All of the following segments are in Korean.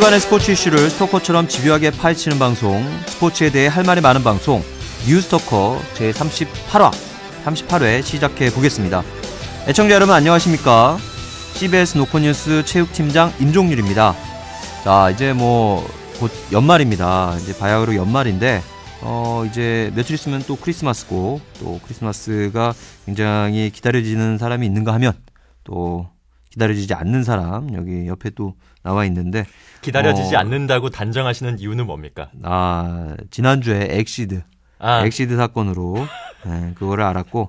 주간의 스포츠 이슈를 스토커처럼 집요하게 파헤치는 방송, 스포츠에 대해 할 말이 많은 방송, 뉴스토커 제38화, 38회 시작해 보겠습니다. 애청자 여러분 안녕하십니까? CBS 노코뉴스 체육팀장 임종률입니다. 자, 이제 뭐, 곧 연말입니다. 이제 바야흐로 연말인데, 어, 이제 며칠 있으면 또 크리스마스고, 또 크리스마스가 굉장히 기다려지는 사람이 있는가 하면, 또 기다려지지 않는 사람, 여기 옆에 또 나와 있는데 기다려지지 어, 않는다고 단정하시는 이유는 뭡니까? 아 지난주에 엑시드 아. 엑시드 사건으로 네, 그거를 알았고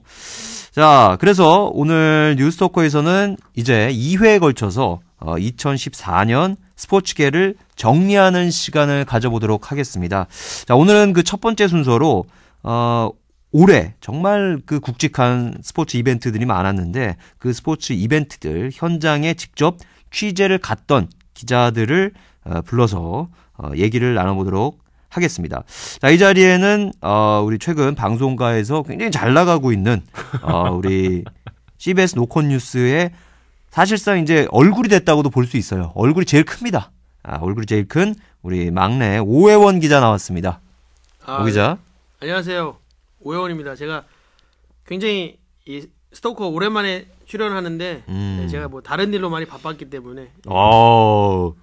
자 그래서 오늘 뉴스토커에서는 이제 2회에 걸쳐서 어, 2014년 스포츠계를 정리하는 시간을 가져보도록 하겠습니다. 자 오늘은 그 첫 번째 순서로 어, 올해 정말 그 굵직한 스포츠 이벤트들이 많았는데 그 스포츠 이벤트들 현장에 직접 취재를 갔던 기자들을 어, 불러서 어, 얘기를 나눠보도록 하겠습니다. 자, 이 자리에는 어, 우리 최근 방송가에서 굉장히 잘 나가고 있는 어, 우리 CBS 노컷 뉴스의 사실상 이제 얼굴이 됐다고도 볼 수 있어요. 얼굴이 제일 큽니다. 아, 얼굴이 제일 큰 우리 막내 오해원 기자 나왔습니다. 아, 오 기자. 안녕하세요. 오해원입니다. 제가 굉장히 이 스토커 오랜만에 출연하는데 네, 음. 제가 뭐 다른 일로 많이 바빴기 때문에 오.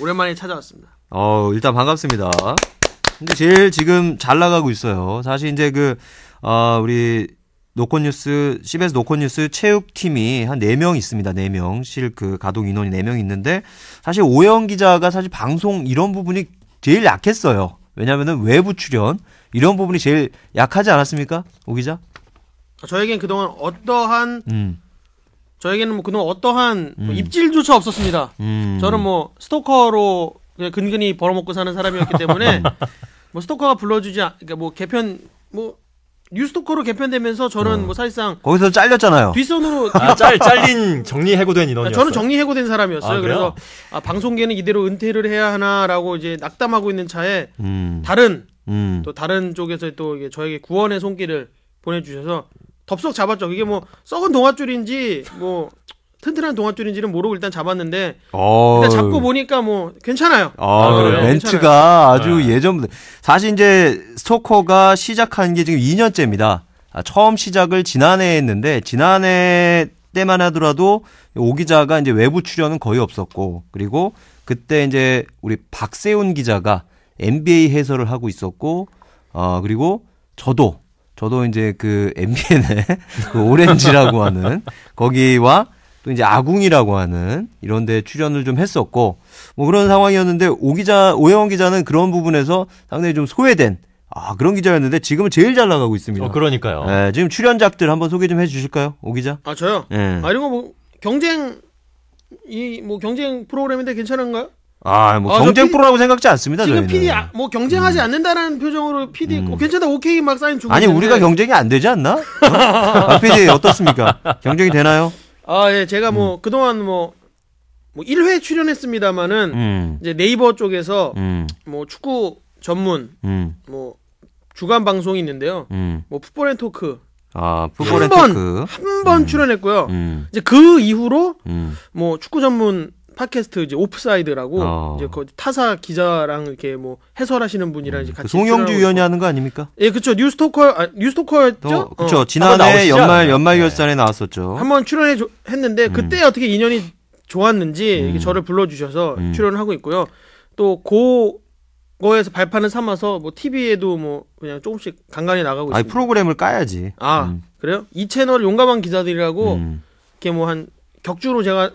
오랜만에 찾아왔습니다. 어, 일단 반갑습니다. 근데 제일 지금 잘 나가고 있어요. 사실 이제 그 아, 우리 노컷뉴스 CBS 노컷뉴스 체육팀이 한 네 명 있습니다. 네명 실 그 가동 인원이 네 명 있는데 사실 오영 기자가 사실 방송 이런 부분이 제일 약했어요. 왜냐면은 외부 출연 이런 부분이 제일 약하지 않았습니까? 오 기자? 저에겐 그동안 어떠한 음. 저에게는 뭐 그동안 어떠한 뭐 음. 입질조차 없었습니다. 음. 저는 뭐 스토커로 근근히 벌어먹고 사는 사람이었기 때문에 뭐 스토커가 불러주지 그러니까 뭐 개편 뭐 뉴스토커로 개편되면서 저는 어. 뭐 사실상 거기서 잘렸잖아요. 뒷손으로 아, 짤 잘린 정리 해고된 인원이었어요. 저는 정리 해고된 사람이었어요. 아, 그래서 아, 방송계는 이대로 은퇴를 해야 하나라고 이제 낙담하고 있는 차에 음. 다른 음. 또 다른 쪽에서 또 저에게 구원의 손길을 보내주셔서 덥석 잡았죠. 이게 뭐 썩은 동아줄인지 뭐 튼튼한 동아줄인지는 모르고 일단 잡았는데 어... 일단 잡고 보니까 뭐 괜찮아요. 아, 아, 그래요? 멘트가 괜찮아요. 아주 네. 예전 부터 사실 이제 스토커가 시작한 게 지금 2년째입니다. 아, 처음 시작을 지난해 했는데 지난해 때만 하더라도 오 기자가 이제 외부 출연은 거의 없었고 그리고 그때 이제 우리 박세훈 기자가 NBA 해설을 하고 있었고 어 그리고 저도 저도 이제 그 MBN의 그 오렌지라고 하는 거기와 또 이제 아궁이라고 하는 이런 데 출연을 좀 했었고 뭐 그런 상황이었는데 오 기자 오영원 기자는 그런 부분에서 상당히 좀 소외된 아 그런 기자였는데 지금은 제일 잘 나가고 있습니다. 어, 그러니까요. 네, 지금 출연작들 한번 소개 좀 해주실까요, 오 기자? 아 저요. 네. 아 이런 거 뭐 경쟁 이 뭐 경쟁 프로그램인데 괜찮은가요? 아, 뭐 어, 경쟁 PD 프로라고 생각지 않습니다. 지금 저희는. PD 아, 뭐 경쟁하지 음. 않는다라는 표정으로 PD 음. 어, 괜찮다 오케이 막 사인 주고 아니 우리가 경쟁이 안 되지 않나? 어? 박 아, PD 어떻습니까? 경쟁이 되나요? 아, 예, 제가 뭐 음. 그동안 뭐, 뭐 1회 출연했습니다마는 음. 이제 네이버 쪽에서 음. 뭐 축구 전문 음. 뭐 주간 방송이 있는데요. 뭐 풋볼 앤 토크 아, 풋볼 앤 토크 한 번 출연했고요. 이제 그 이후로 뭐 축구 전문 팟캐스트 이제 오프사이드라고 어. 이제 거, 타사 기자랑 이렇게 뭐 해설하시는 분이랑 이제 음, 그 같이 송영주 위원이 하는 거 아닙니까? 예, 그렇죠. 뉴스토커 아, 뉴스토커였죠? 그렇죠. 어. 지난해 연말 네. 연말 네. 결산에 네. 나왔었죠. 한번 출연해 조, 했는데 음. 그때 어떻게 인연이 좋았는지 음. 저를 불러 주셔서 음. 출연을 하고 있고요. 또고 거에서 발판을 삼아서 뭐 TV에도 뭐 그냥 조금씩 간간히 나가고 있습니다. 아, 프로그램을 까야지. 아, 음. 그래요? 이 채널 용감한 기자들이라고 음. 이렇게 뭐 한 격주로 제가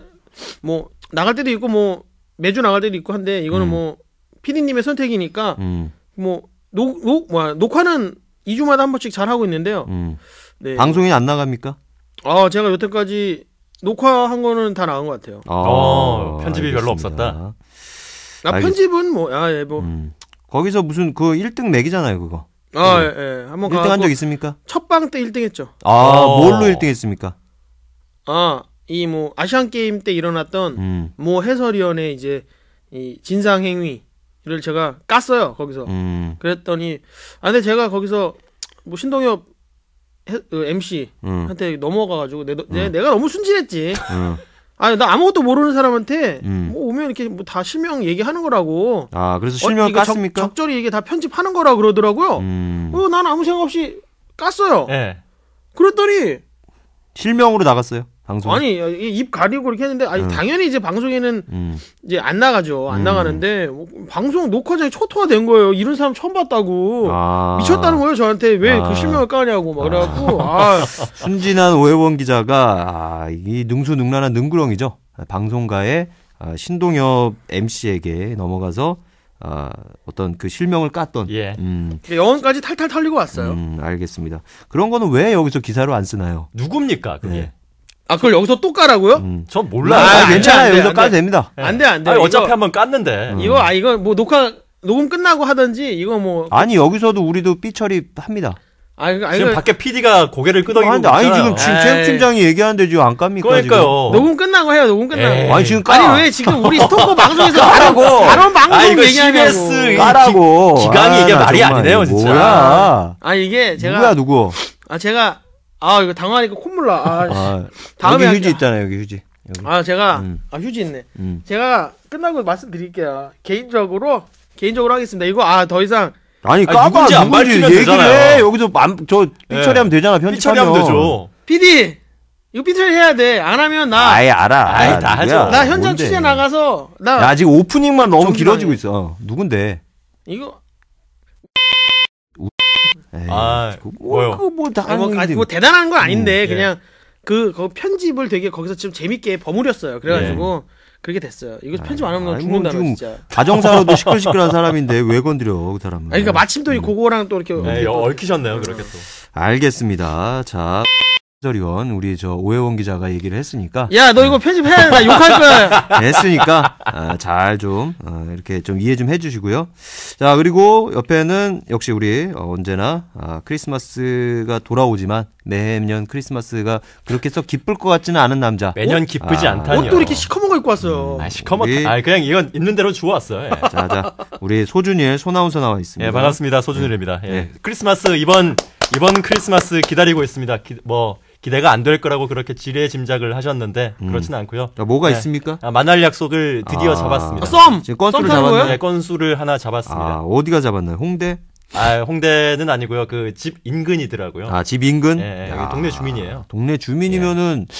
뭐 나갈 때도 있고 뭐 매주 나갈 때도 있고 한데 이거는 음. 뭐 피디님의 선택이니까 음. 뭐녹 뭐 녹화는 2주마다 한 번씩 잘 하고 있는데요. 음. 네. 방송이 안 나갑니까? 아 제가 여태까지 녹화한 거는 다 나간 것 같아요. 아, 어, 편집이 알겠습니다. 별로 없었다. 나 아, 편집은 뭐, 아, 예, 뭐. 음. 거기서 무슨 그 1등 맥이잖아요, 그거. 아, 네. 예, 예. 한번 1등 한 적 있습니까? 첫 방 때 1등 했죠. 아, 어. 뭘로 1등 했습니까? 아, 이뭐 아시안 게임 때 일어났던 음. 뭐 해설위원의 이제 이 진상 행위를 제가 깠어요 거기서. 음. 그랬더니 아 근데 제가 거기서 뭐 신동엽 해, 그 MC한테 음. 넘어가가지고 내, 내, 음. 내가 너무 순진했지. 음. 아니 나 아무것도 모르는 사람한테 음. 뭐 오면 이렇게 뭐다 실명 얘기하는 거라고. 아 그래서 실명 어, 깠습니까? 적, 절히 이게 다 편집하는 거라 그러더라고요. 음. 어, 난 아무 생각 없이 깠어요. 네. 그랬더니 실명으로 나갔어요. 방송 아니 입 가리고 이렇게 했는데 아니 음. 당연히 이제 방송에는 음. 이제 안 나가죠 안 음. 나가는데 뭐, 방송 녹화장이 초토화 된 거예요 이런 사람 처음 봤다고 아. 미쳤다는 거예요 저한테 왜그 아. 그 실명을 까냐고 막 그래갖고 아. 아. 순진한 오해원 기자가 아, 이 능수능란한 능구렁이죠 방송가의 아, 신동엽 MC에게 넘어가서 아, 어떤 그 실명을 깠던 예. 음. 영혼까지 그러니까 탈탈 털리고 왔어요. 음, 알겠습니다. 그런 거는 왜 여기서 기사로 안 쓰나요? 누굽니까 그게? 네. 아 그걸 여기서 또 까라고요? 음. 전 몰라요. 아, 아, 괜찮아요. 여기서 까도 됩니다. 예. 안 돼, 안 돼. 아니, 어차피 한번 깠는데. 음. 이거 아 이거 뭐 녹화 녹음 끝나고 하든지 이거 뭐 아니 여기서도 우리도 삐처리 합니다. 아, 이거, 아, 지금 이거... 밖에 PD가 고개를 끄덕이고 있잖아 아니 지금 최욱 팀장이 얘기하는데 지금 안 깝니까? 그러니까요. 지금? 녹음 끝나고 해요. 녹음 끝나고. 에이. 아니 지금 까. 아니 왜 지금 우리 스토커 방송에서 까라고. 다른 방송 아, 얘기하냐고. CBS 까라고. 기, 기강이 아, 이게 말이 아니네요 진짜. 뭐야. 아 이게 제가 누구야 누구? 아 제가 아 이거 당하니까 콧물 나. 아, 아 다음에 여기 휴지 있잖아요 여기 휴지. 여기. 아 제가 음. 아 휴지 있네. 음. 제가 끝나고 말씀드릴게요. 개인적으로 개인적으로 하겠습니다. 이거 아더 이상 아니 까봐 누지안말히면 얘기를 해. 여기서 안, 저 삐처리하면 네. 되잖아 편집 삐처리하면 되죠. PD 이거 삐처리 해야 돼. 안 하면 나 아예 알아. 아예 다 하죠. 나 현장 뭔데? 취재 나가서 나 야, 지금 오프닝만 너무 정상이 길어지고 있 어, 누군데? 이거 에이, 아, 그거 뭐, 그거 뭐, 다 뭐, 아니, 뭐 대단한 건 아닌데 음, 예. 그냥 그, 그, 편집을 되게 거기서 지금 재밌게 버무렸어요. 그래가지고 예. 그렇게 됐어요. 이거 아, 편집 안 하면 아, 죽는다, 뭐 금 진짜. 가정사로도 시끌시끌한 사람인데 왜 건드려, 그 사람은. 그러니까 마침 또 이 고거랑 음. 또 이렇게. 네, 또. 얽히셨네요, 그렇게 또. 알겠습니다. 자. 특별위원 우리 저 오해원 기자가 얘기를 했으니까 야 너 이거 편집해 나 욕할 거야 했으니까 아, 잘좀 아, 어, 이렇게 좀 이해 좀 해주시고요 자 그리고 옆에는 역시 우리 어, 언제나 아, 크리스마스가 돌아오지만 매년 크리스마스가 그렇게 썩 기쁠 것 같지는 않은 남자 매년 기쁘지 아, 않다니 옷도 이렇게 시커먼 거 입고 왔어요 음, 아 시커먼 우리... 아 그냥 이건 있는 대로 주워왔어요 자자 예. 우리 소준이의 소나운서 나와 있습니다 예 반갑습니다 소준일입니다 예. 예. 크리스마스 이번 이번 크리스마스 기다리고 있습니다 기, 뭐 기대가 안 될 거라고 그렇게 지뢰 짐작을 하셨는데 음. 그렇지는 않고요. 음. 뭐가 네. 있습니까? 아, 만날 약속을 드디어 아. 잡았습니다. 아, 썸! 지금 건수를 잡았나요? 네, 건수를 하나 잡았습니다. 아, 어디가 잡았나요? 홍대? 아, 홍대는 아니고요. 그 집 인근이더라고요. 아, 집 인근? 예, 예 야, 동네 주민이에요. 동네 주민이면은 예.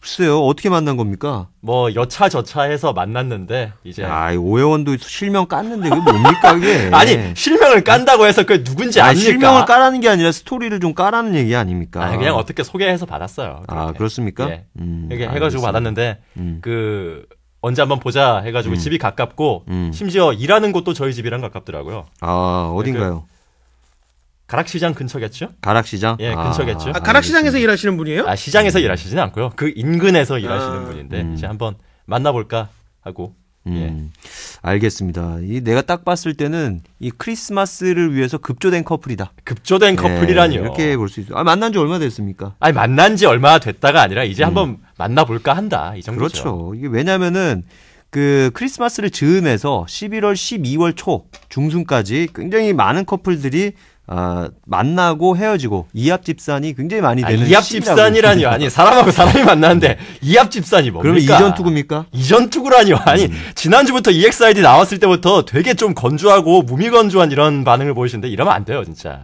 글쎄요. 어떻게 만난 겁니까? 뭐 여차저차 해서 만났는데 이제 아, 오해원도 실명 깠는데 그게 뭡니까 이게? 아니, 실명을 깐다고 해서 그 누군지 아니, 아까 실명을 까라는 게 아니라 스토리를 좀 까라는 얘기 아닙니까? 아 그냥 어떻게 소개해서 받았어요. 아, 그렇게. 아, 그렇습니까? 예. 음, 이렇게 해 가지고 받았는데 음. 그 언제 한번 보자 해가지고 음. 집이 가깝고 음. 심지어 일하는 곳도 저희 집이랑 가깝더라고요. 아 어딘가요? 그 가락시장 근처겠죠? 가락시장? 예, 아. 근처겠죠. 아, 가락시장에서 일하시는 분이에요? 아, 시장에서 일하시지는 않고요. 그 인근에서 일하시는 아. 분인데 음. 이제 한번 만나볼까 하고 음, 예. 알겠습니다. 이 내가 딱 봤을 때는 이 크리스마스를 위해서 급조된 커플이다. 급조된 네, 커플이라니요. 예, 이렇게 볼 수있어 아, 만난 지 얼마 됐습니까? 아니, 만난 지 얼마 됐다가 아니라 이제 음. 한번 만나볼까 한다. 이 정도죠. 그렇죠. 이게 왜냐면은 그 크리스마스를 즈음해서 11월, 12월 초 중순까지 굉장히 많은 커플들이 아, 만나고 헤어지고 이합 집산이 굉장히 많이 아, 되는 아, 이합 집산이라니요. 아니 사람하고 사람이 만나는데 네. 이합 집산이 뭡니까? 그럼 이전 투구입니까? 이전 투구라니요. 아니 음. 지난주부터 EXID 나왔을 때부터 되게 좀 건조하고 무미건조한 이런 반응을 보이시는데 이러면 안 돼요, 진짜.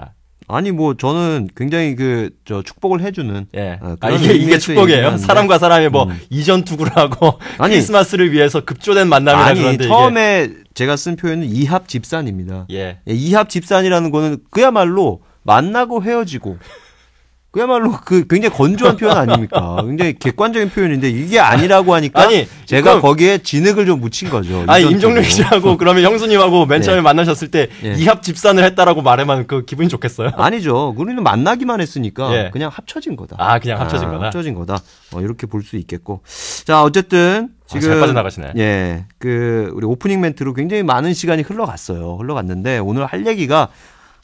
아니 뭐 저는 굉장히 그 저 축복을 해주는 예. 어, 아, 이게 이게 축복이에요. 사람과 사람의 뭐 음. 이전 투구를 하고 아니, 크리스마스를 위해서 급조된 만남이라 아니, 그런데 처음에 이게. 제가 쓴 표현은 이합 집산입니다. 예. 예. 이합 집산이라는 거는 그야말로 만나고 헤어지고 그야말로 그 굉장히 건조한 표현 아닙니까? 굉장히 객관적인 표현인데 이게 아니라고 하니까 아니, 제가 그럼, 거기에 진흙을 좀 묻힌 거죠. 아니 임종룡 씨하고 그러면 형수님하고 맨 네. 처음에 네. 만나셨을 때 네. 이합 집산을 했다라고 말하면 그 기분이 좋겠어요? 아니죠. 우리는 만나기만 했으니까 네. 그냥 합쳐진 거다. 아 그냥 합쳐진 아, 거다. 합쳐진 거다. 어, 이렇게 볼 수 있겠고 자 어쨌든 아, 지금 아, 잘 빠져나가시네. 예, 그 우리 오프닝 멘트로 굉장히 많은 시간이 흘러갔어요. 흘러갔는데 오늘 할 얘기가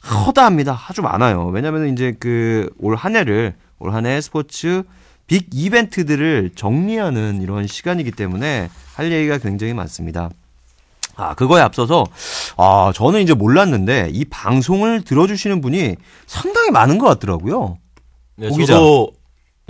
허다합니다. 아주 많아요. 왜냐면 하 이제 그 올 한 해를 올 한 해 스포츠 빅 이벤트들을 정리하는 이런 시간이기 때문에 할 얘기가 굉장히 많습니다. 아, 그거에 앞서서, 아, 저는 이제 몰랐는데, 이 방송을 들어주시는 분이 상당히 많은 것 같더라고요. 네, 오 기자. 저도,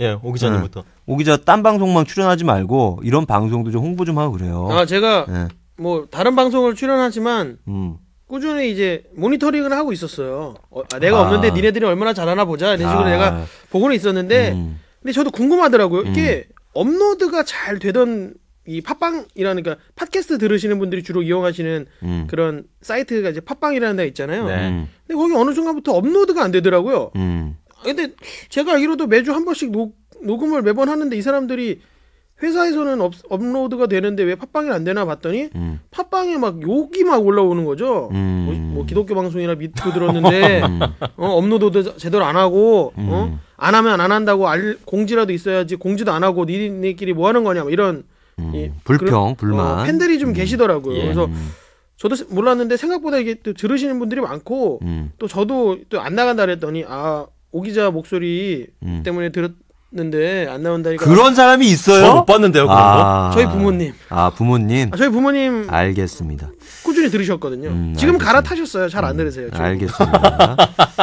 예, 오 기자님부터. 네. 오 기자, 딴 방송만 출연하지 말고, 이런 방송도 좀 홍보 좀 하고 그래요. 아, 제가, 네. 뭐, 다른 방송을 출연하지만, 음. 꾸준히 이제 모니터링을 하고 있었어요. 어, 아, 내가 아. 없는데 니네들이 얼마나 잘하나 보자. 이런 식으로 아. 내가 보고는 있었는데, 음. 근데 저도 궁금하더라고요. 음. 이게 업로드가 잘 되던 이 팟빵이라는 그러니까 팟캐스트 들으시는 분들이 주로 이용하시는 음. 그런 사이트가 이제 팟빵이라는 데가 있잖아요. 네. 음. 근데 거기 어느 순간부터 업로드가 안 되더라고요. 음. 근데 제가 알기로도 매주 한 번씩 녹, 녹음을 매번 하는데 이 사람들이 회사에서는 업, 업로드가 되는데 왜 팟빵이 안 되나 봤더니 음. 팟빵에 막 욕이 막 올라오는 거죠. 음. 뭐, 뭐, 기독교 방송이라 믿고 들었는데 음. 어, 업로드 도 제대로 안 하고 어? 음. 안 하면 안 한다고 알, 공지라도 있어야지 공지도 안 하고 니네끼리 뭐 하는 거냐 뭐 이런 예, 불평 그런, 불만 어, 팬들이 좀 계시더라고요. 예. 그래서 저도 몰랐는데 생각보다 이게 또 들으시는 분들이 많고 또 저도 또 안 나간다 그랬더니 아 오기자 목소리 때문에 들었 봤는데 안 나온다니까. 그런 사람이 있어요? 못 봤는데요, 그런 아, 거. 저희 부모님. 아 부모님. 아, 저희 부모님 알겠습니다. 꾸준히 들으셨거든요. 음, 지금 알겠습니다. 갈아타셨어요. 잘 안 들으세요. 지금. 알겠습니다.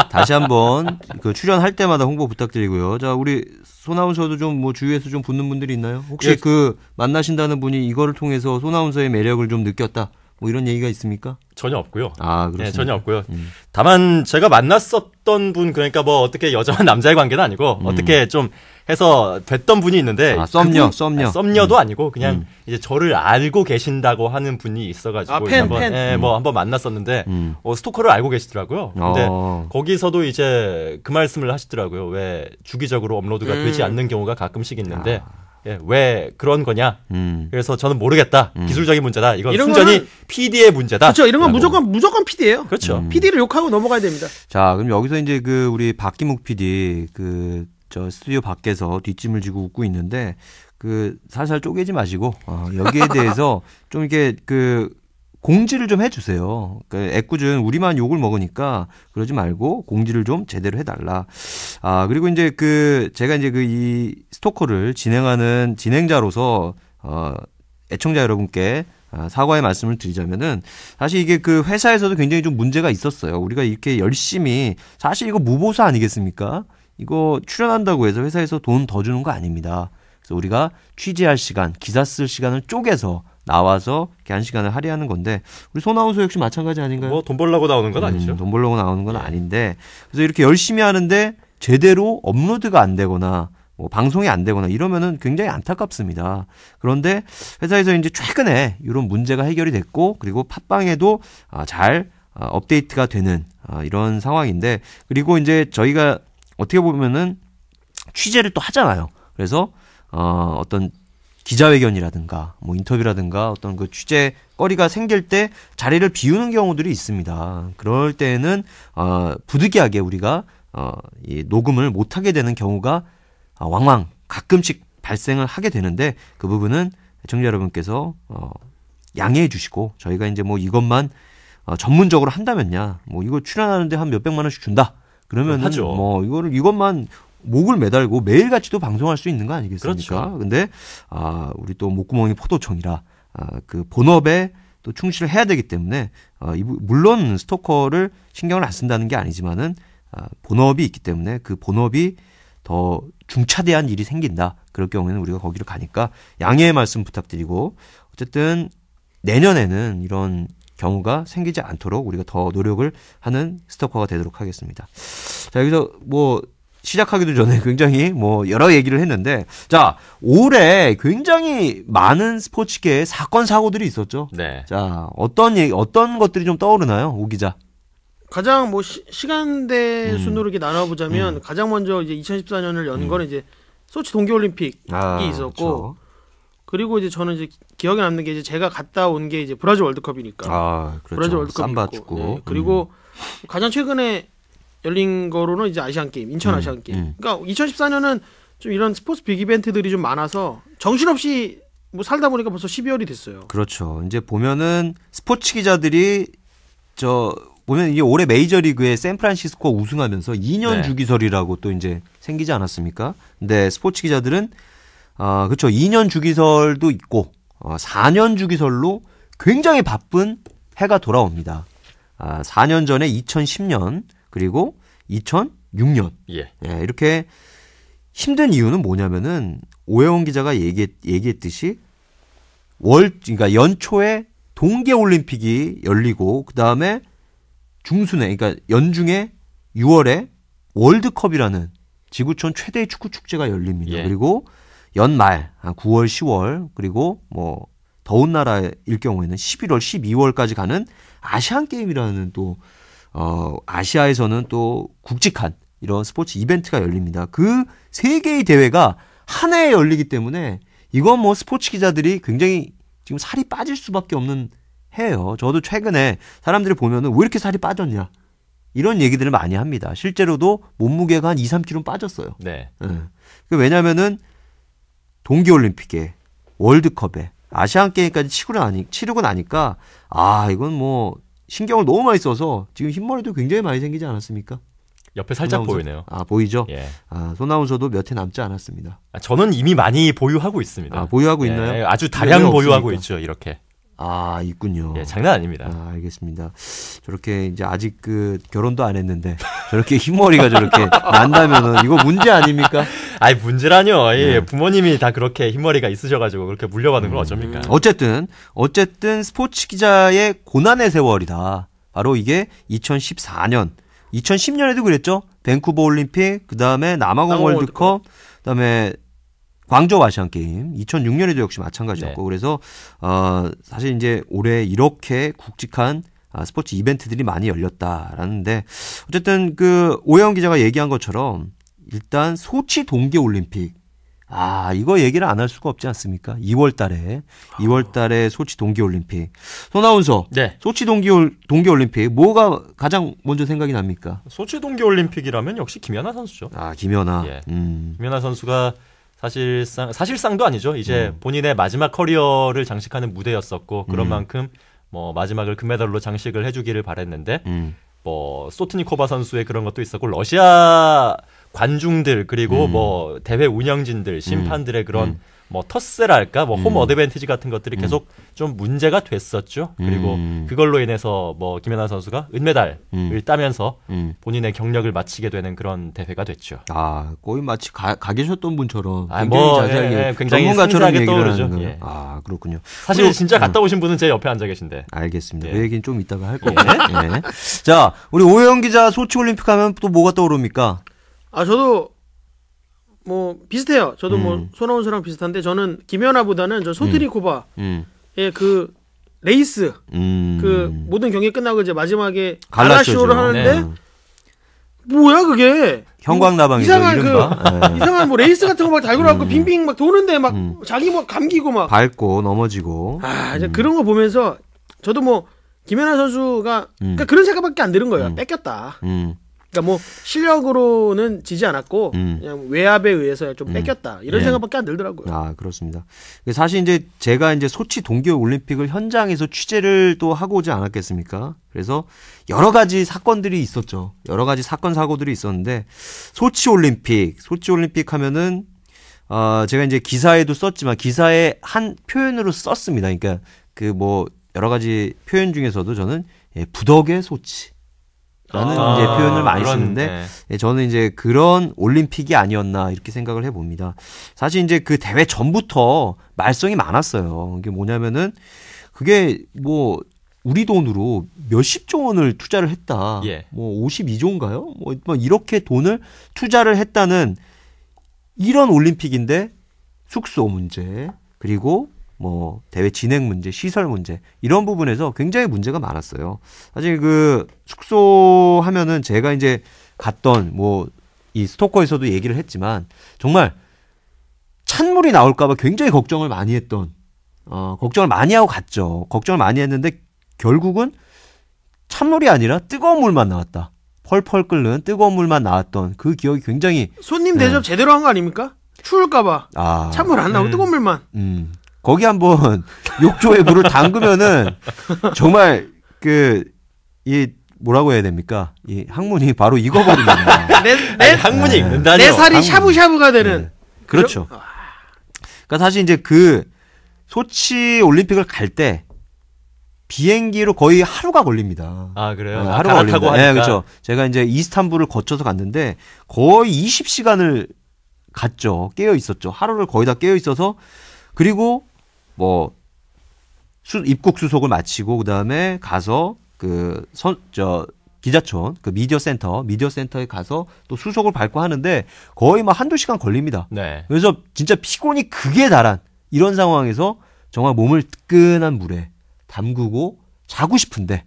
다시 한번 그 출연할 때마다 홍보 부탁드리고요. 자 우리 소나운서도 좀 뭐 주위에서 좀 붙는 분들이 있나요? 혹시 예. 그 만나신다는 분이 이거를 통해서 소나운서의 매력을 좀 느꼈다. 뭐 이런 얘기가 있습니까? 전혀 없고요. 아, 그렇습니다. 네, 전혀 없고요. 음. 다만 제가 만났었던 분 그러니까 뭐 어떻게 여자와 남자의 관계는 아니고 음. 어떻게 좀 해서 됐던 분이 있는데 아, 썸녀, 그분, 썸녀. 아 썸녀도 음. 아니고 그냥 음. 이제 저를 알고 계신다고 하는 분이 있어 가지고 아, 팬, 한번 팬. 예, 뭐 음. 한번 만났었는데 음. 어, 스토커를 알고 계시더라고요. 근데 어. 거기서도 이제 그 말씀을 하시더라고요. 왜 주기적으로 업로드가 되지 않는 경우가 가끔씩 있는데 아. 예, 왜 그런 거냐? 음. 그래서 저는 모르겠다. 음. 기술적인 문제다. 이건 이런 순전히 거는, PD의 문제다. 그렇죠. 이런 건 무조건 무조건 PD예요. 그렇죠. 음. PD를 욕하고 넘어가야 됩니다. 자, 그럼 여기서 이제 그 우리 박기묵 PD 그 저 스튜디오 밖에서 뒷짐을 지고 웃고 있는데 그 살살 쪼개지 마시고 어, 여기에 대해서 좀 이렇게 그 공지를 좀 해주세요. 그러니까 애꿎은 우리만 욕을 먹으니까 그러지 말고 공지를 좀 제대로 해달라. 아 그리고 이제 그 제가 이제 그 이 스토커를 진행하는 진행자로서 어 애청자 여러분께 아, 사과의 말씀을 드리자면은 사실 이게 그 회사에서도 굉장히 좀 문제가 있었어요. 우리가 이렇게 열심히 사실 이거 무보수 아니겠습니까? 이거 출연한다고 해서 회사에서 돈 더 주는 거 아닙니다. 그래서 우리가 취재할 시간, 기사 쓸 시간을 쪼개서 나와서 이렇게 한 시간을 할애하는 건데 우리 손아운소 역시 마찬가지 아닌가요? 뭐 돈벌라고 나오는 건 음, 아니죠. 음, 돈 벌려고 나오는 건 예. 아닌데 그래서 이렇게 열심히 하는데 제대로 업로드가 안 되거나 뭐 방송이 안 되거나 이러면은 굉장히 안타깝습니다. 그런데 회사에서 이제 최근에 이런 문제가 해결이 됐고 그리고 팟빵에도 아, 잘 아, 업데이트가 되는 아, 이런 상황인데 그리고 이제 저희가 어떻게 보면은 취재를 또 하잖아요. 그래서 어, 어떤 기자회견이라든가 뭐 인터뷰라든가 어떤 그 취재 거리가 생길 때 자리를 비우는 경우들이 있습니다. 그럴 때는 에 어, 부득이하게 우리가 어, 이 녹음을 못하게 되는 경우가 어, 왕왕 가끔씩 발생을 하게 되는데 그 부분은 청자 여러분께서 어, 양해해 주시고 저희가 이제 뭐 이것만 어, 전문적으로 한다면야 뭐 이거 출연하는데 한 몇백만 원씩 준다. 그러면 하죠. 뭐 이거를 이것만 목을 매달고 매일같이도 방송할 수 있는 거 아니겠습니까? 그렇 근데 아, 우리 또 목구멍이 포도청이라 아, 그 본업에 또 충실을 해야 되기 때문에 어, 이, 물론 스토커를 신경을 안 쓴다는 게 아니지만은 아, 본업이 있기 때문에 그 본업이 더 중차대한 일이 생긴다. 그럴 경우에는 우리가 거기를 가니까 양해의 말씀 부탁드리고 어쨌든 내년에는 이런 경우가 생기지 않도록 우리가 더 노력을 하는 스토커가 되도록 하겠습니다. 자, 여기서 뭐 시작하기도 전에 굉장히 뭐 여러 얘기를 했는데 자 올해 굉장히 많은 스포츠계에 사건 사고들이 있었죠. 네. 자 어떤 얘기 어떤 것들이 좀 떠오르나요, 오 기자? 가장 뭐 시, 간대 음. 순으로 이렇게 나눠보자면 음. 가장 먼저 이제 2014년을 연 음. 거는 이제 소치 동계올림픽이 아, 그렇죠. 있었고 그쵸. 그리고 이제 저는 이제 기억에 남는 게 이제 제가 갔다 온 게 이제 브라질 월드컵이니까 아, 그렇죠. 브라질 월드컵 삼바 있고, 축구 네. 그리고 음. 가장 최근에 열린 거로는 이제 아시안 게임, 인천 음, 아시안 게임. 음. 그러니까 2014년은 좀 이런 스포츠 빅 이벤트들이 좀 많아서 정신없이 뭐 살다 보니까 벌써 12월이 됐어요. 그렇죠. 이제 보면은 스포츠 기자들이 저 보면 이게 올해 메이저리그에 샌프란시스코 우승하면서 2년 네. 주기설이라고 또 이제 생기지 않았습니까? 근데 스포츠 기자들은 아, 어, 그렇죠. 2년 주기설도 있고 어, 4년 주기설로 굉장히 바쁜 해가 돌아옵니다. 아, 4년 전에 2010년 그리고 2006년. 예. 예. 이렇게 힘든 이유는 뭐냐면은 오해원 기자가 얘기 얘기했듯이 월 그러니까 연초에 동계 올림픽이 열리고 그다음에 중순에 그러니까 연중에 6월에 월드컵이라는 지구촌 최대의 축구 축제가 열립니다. 예. 그리고 연말 한 9월, 10월 그리고 뭐 더운 나라일 경우에는 11월, 12월까지 가는 아시안 게임이라는 또 어, 아시아에서는 또 굵직한 이런 스포츠 이벤트가 열립니다. 그 세 개의 대회가 한 해에 열리기 때문에 이건 뭐 스포츠 기자들이 굉장히 지금 살이 빠질 수밖에 없는 해요. 저도 최근에 사람들이 보면은 왜 이렇게 살이 빠졌냐. 이런 얘기들을 많이 합니다. 실제로도 몸무게가 한 2, 3kg 빠졌어요. 네. 네. 왜냐면은 동계올림픽에 월드컵에 아시안게임까지 치르고 나니까 아 이건 뭐 신경을 너무 많이 써서 지금 흰머리도 굉장히 많이 생기지 않았습니까? 옆에 살짝 손아운서. 보이네요. 아 보이죠? 예. 아 손아운서도 몇해 남지 않았습니다. 아, 저는 이미 많이 보유하고 있습니다. 아 보유하고 예, 있나요? 아주 네, 다량 보유하고 있죠. 이렇게. 아 있군요. 예, 장난 아닙니다. 아, 알겠습니다. 저렇게 이제 아직 그 결혼도 안 했는데 저렇게 흰머리가 저렇게 난다면은 이거 문제 아닙니까? 아이 문제라뇨. 예, 네. 부모님이 다 그렇게 흰머리가 있으셔가지고 그렇게 물려받는 음. 걸 어쩝니까? 어쨌든 어쨌든 스포츠 기자의 고난의 세월이다. 바로 이게 2014년, 2010년에도 그랬죠. 밴쿠버 올림픽, 그 다음에 남아공 월드컵, 그 다음에 광저우 아시안 게임 2006년에도 역시 마찬가지였고 네. 그래서 어 사실 이제 올해 이렇게 굵직한 아, 스포츠 이벤트들이 많이 열렸다라는데 어쨌든 그 오영 기자가 얘기한 것처럼 일단 소치 동계 올림픽 아, 이거 얘기를 안 할 수가 없지 않습니까? 2월 달에. 2월 달에 소치 동계올림픽. 손아운서. 네. 소치 동계올, 동계올림픽. 뭐가 가장 먼저 생각이 납니까? 소치 동계올림픽이라면 역시 김연아 선수죠. 아, 김연아. 예. 음. 김연아 선수가 사실상 사실상도 아니죠. 이제 음. 본인의 마지막 커리어를 장식하는 무대였었고 그런 음. 만큼 뭐 마지막을 금메달로 장식을 해주기를 바랬는데 음. 뭐 소트니코바 선수의 그런 것도 있었고 러시아 관중들 그리고 음. 뭐 대회 운영진들 심판들의 음. 그런 음. 뭐 터스랄까 뭐홈 음. 어드밴티지 같은 것들이 음. 계속 좀 문제가 됐었죠. 그리고 음. 그걸로 인해서 뭐 김연아 선수가 은메달을 따면서 본인의 경력을 마치게 되는 그런 대회가 됐죠. 아 거의 마치 가, 계셨던 분처럼 아, 굉장히 아, 뭐, 자세하게 예, 예, 굉장히 전문가처럼 얘기를 하는 예. 아 그렇군요. 사실 우리, 진짜 갔다 오신 분은 제 옆에 앉아 계신데. 알겠습니다. 예. 그 얘기는 좀 이따가 할 거고. 예 예. 자 우리 오영 기자 소치 올림픽 하면 또 뭐가 떠오릅니까? 아 저도 뭐 비슷해요. 저도 뭐 음. 뭐 손아운 씨랑 비슷한데 저는 김연아보다는 저 소트리 코바의 음. 음. 예, 그 레이스 음. 그 모든 경기 끝나고 이제 마지막에 갈라쇼를 하는데 네. 뭐야 그게 형광나방이 상한그 네. 이상한 뭐 레이스 같은 거 막 달고 나고 음. 빙빙 막 도는데 막 음. 자기 뭐 감기고 막 밟고 넘어지고 아 이제 음. 그런 거 보면서 저도 뭐 김연아 선수가 음. 그러니까 그런 생각밖에 안 드는 거예요 뺏겼다 그러니까 뭐 실력으로는 지지 않았고 음. 그냥 외압에 의해서 좀 음. 뺏겼다 음. 이런 예. 생각밖에 안 들더라고요. 아 그렇습니다. 그 사실 이제 제가 이제 소치 동계 올림픽을 현장에서 취재를 또 하고 오지 않았겠습니까? 그래서 여러 가지 사건들이 있었죠. 여러 가지 사건 사고들이 있었는데 소치 올림픽, 소치 올림픽 하면은 어, 제가 이제 기사에도 썼지만 기사에 한 표현으로 썼습니다. 그러니까 그 뭐 여러 가지 표현 중에서도 저는 예, 부덕의 소치. 라는 아, 이제 표현을 많이 그런, 쓰는데 네. 예, 저는 이제 그런 올림픽이 아니었나 이렇게 생각을 해봅니다. 사실 이제 그 대회 전부터 말썽이 많았어요. 이게 뭐냐면은 그게 뭐 우리 돈으로 몇십조 원을 투자를 했다. 예. 뭐 52조인가요? 뭐, 뭐 이렇게 돈을 투자를 했다는 이런 올림픽인데 숙소 문제 그리고 뭐 대회 진행 문제, 시설 문제 이런 부분에서 굉장히 문제가 많았어요. 사실 그 숙소 하면은 제가 이제 갔던 뭐 이 스토커에서도 얘기를 했지만 정말 찬물이 나올까봐 굉장히 걱정을 많이 했던 어 걱정을 많이 하고 갔죠. 걱정을 많이 했는데 결국은 찬물이 아니라 뜨거운 물만 나왔다. 펄펄 끓는 뜨거운 물만 나왔던 그 기억이 굉장히 손님 대접 네. 제대로 한 거 아닙니까? 추울까봐 아, 찬물 안 나오고 음, 뜨거운 물만. 음. 거기 한번 욕조에 물을 담그면은 정말 그 이 뭐라고 해야 됩니까? 이 항문이 바로 익어버립니다. 내, 내 아니, 항문이 네. 익는다내 살이 항문. 샤브샤브가 네. 되는. 네. 그렇죠. 그러니까 사실 이제 그 소치 올림픽을 갈 때 비행기로 거의 하루가 걸립니다. 아 그래요? 네, 아, 하루가 아, 걸린다. 네, 그렇죠. 제가 이제 이스탄불을 거쳐서 갔는데 거의 20시간을 갔죠. 깨어 있었죠. 하루를 거의 다 깨어 있어서 그리고 뭐 수, 입국 수속을 마치고 그다음에 가서 그선저 기자촌 그 미디어 센터 미디어 센터에 가서 또 수속을 밟고 하는데 거의 뭐 한두 시간 걸립니다. 네. 그래서 진짜 피곤이 극에 달한 이런 상황에서 정말 몸을 뜨끈한 물에 담그고 자고 싶은데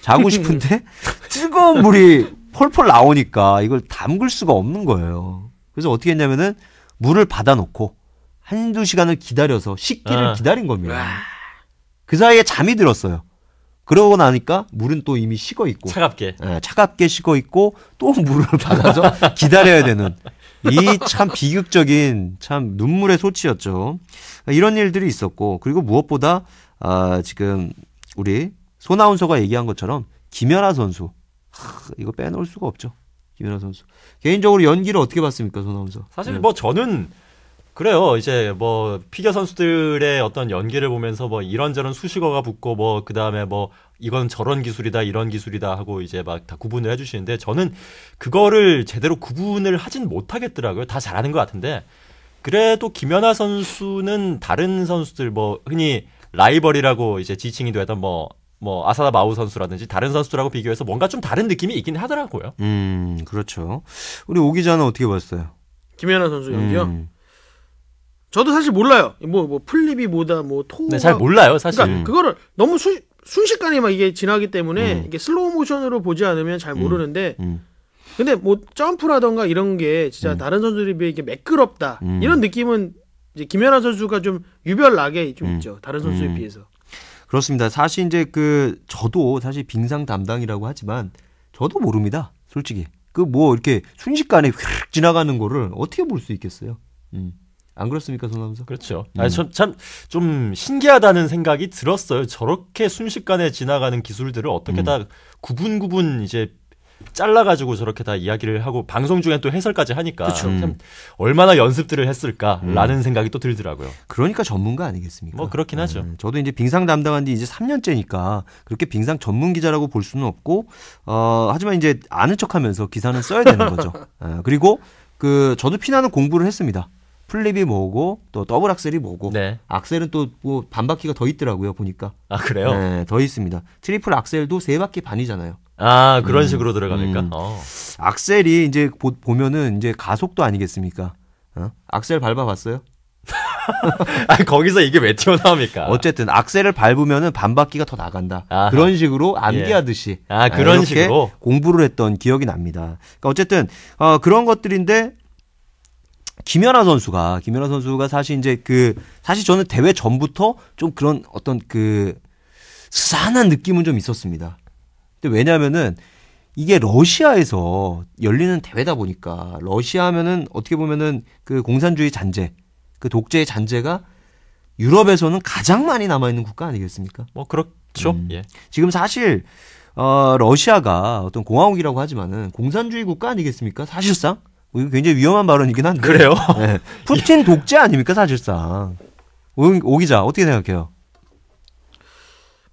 자고 싶은데 뜨거운 물이 펄펄 나오니까 이걸 담글 수가 없는 거예요. 그래서 어떻게 했냐면은 물을 받아놓고 한두 시간을 기다려서 식기를 어. 기다린 겁니다. 그 사이에 잠이 들었어요. 그러고 나니까 물은 또 이미 식어 있고 차갑게 네, 차갑게 식어 있고 또 물을 받아서 기다려야 되는 이 참 비극적인 참 눈물의 소치였죠. 이런 일들이 있었고 그리고 무엇보다 아, 지금 우리 소나운서가 얘기한 것처럼 김연아 선수 하, 이거 빼놓을 수가 없죠. 김연아 선수 개인적으로 연기를 어떻게 봤습니까, 소나운서? 사실 네. 뭐 저는 그래요. 이제 뭐 피겨 선수들의 어떤 연기를 보면서 뭐 이런저런 수식어가 붙고 뭐 그다음에 뭐 이건 저런 기술이다 이런 기술이다 하고 이제 막 다 구분을 해 주시는데 저는 그거를 제대로 구분을 하진 못하겠더라고요. 다 잘하는 것 같은데. 그래도 김연아 선수는 다른 선수들 뭐 흔히 라이벌이라고 이제 지칭이 되던 뭐뭐 아사다 마우 선수라든지 다른 선수들하고 비교해서 뭔가 좀 다른 느낌이 있긴 하더라고요. 음, 그렇죠. 우리 오 기자는 어떻게 봤어요? 김연아 선수 연기요? 음. 저도 사실 몰라요. 뭐, 뭐, 플립이 뭐다, 뭐, 토. 네, 잘 몰라요, 사실. 그러니까 그거를 너무 수, 순식간에 막 이게 지나기 때문에 음. 이게 슬로우 모션으로 보지 않으면 잘 음. 모르는데 음. 근데 뭐 점프라던가 이런 게 진짜 음. 다른 선수들에 비해 이게 매끄럽다 음. 이런 느낌은 이제 김연아 선수가 좀 유별나게 좀 음. 있죠 다른 선수에 비해서 그렇습니다 사실 이제 그 저도 사실 빙상 담당이라고 하지만 저도 모릅니다 솔직히 그 뭐 이렇게 순식간에 휙 지나가는 거를 어떻게 볼 수 있겠어요 음. 안 그렇습니까, 손남사? 그렇죠. 음. 아니, 참좀 신기하다는 생각이 들었어요. 저렇게 순식간에 지나가는 기술들을 어떻게 음. 다 구분 구분 이제 잘라가지고 저렇게 다 이야기를 하고 방송 중에 또 해설까지 하니까 그참 음. 얼마나 연습들을 했을까라는 음. 생각이 또 들더라고요. 그러니까 전문가 아니겠습니까? 뭐 그렇긴 음. 하죠. 네. 저도 이제 빙상 담당한 지 이제 3년째니까 그렇게 빙상 전문 기자라고 볼 수는 없고 어, 하지만 이제 아는 척하면서 기사는 써야 되는 거죠. 어, 그리고 그 저도 피나는 공부를 했습니다. 플립이 뭐고 또 더블 악셀이 뭐고 네. 악셀은 또 뭐 반바퀴가 더 있더라고요 보니까 아 그래요? 네, 더 있습니다. 트리플 악셀도 세 바퀴 반이잖아요. 아 그런 음, 식으로 들어가니까 음. 어. 악셀이 이제 보, 보면은 이제 가속도 아니겠습니까? 어? 악셀 밟아봤어요? 아 거기서 이게 왜 튀어나옵니까? 어쨌든 악셀을 밟으면은 반바퀴가 더 나간다. 아하. 그런 식으로 암기하듯이 예. 아, 아 그런 식으로 공부를 했던 기억이 납니다. 그러니까 어쨌든 어, 그런 것들인데 김연아 선수가 김연아 선수가 사실 이제 그 사실 저는 대회 전부터 좀 그런 어떤 그수상한 느낌은 좀 있었습니다. 근데 왜냐면은 이게 러시아에서 열리는 대회다 보니까 러시아 하면은 어떻게 보면은 그 공산주의 잔재, 그 독재의 잔재가 유럽에서는 가장 많이 남아 있는 국가 아니겠습니까? 뭐 그렇죠. 음. 예. 지금 사실 어 러시아가 어떤 공화국이라고 하지만은 공산주의 국가 아니겠습니까? 사실상 뭐 이거 굉장히 위험한 발언이긴 한데. 그래요? 네. 푸틴 독재 아닙니까 사실상. 오, 오 기자 어떻게 생각해요?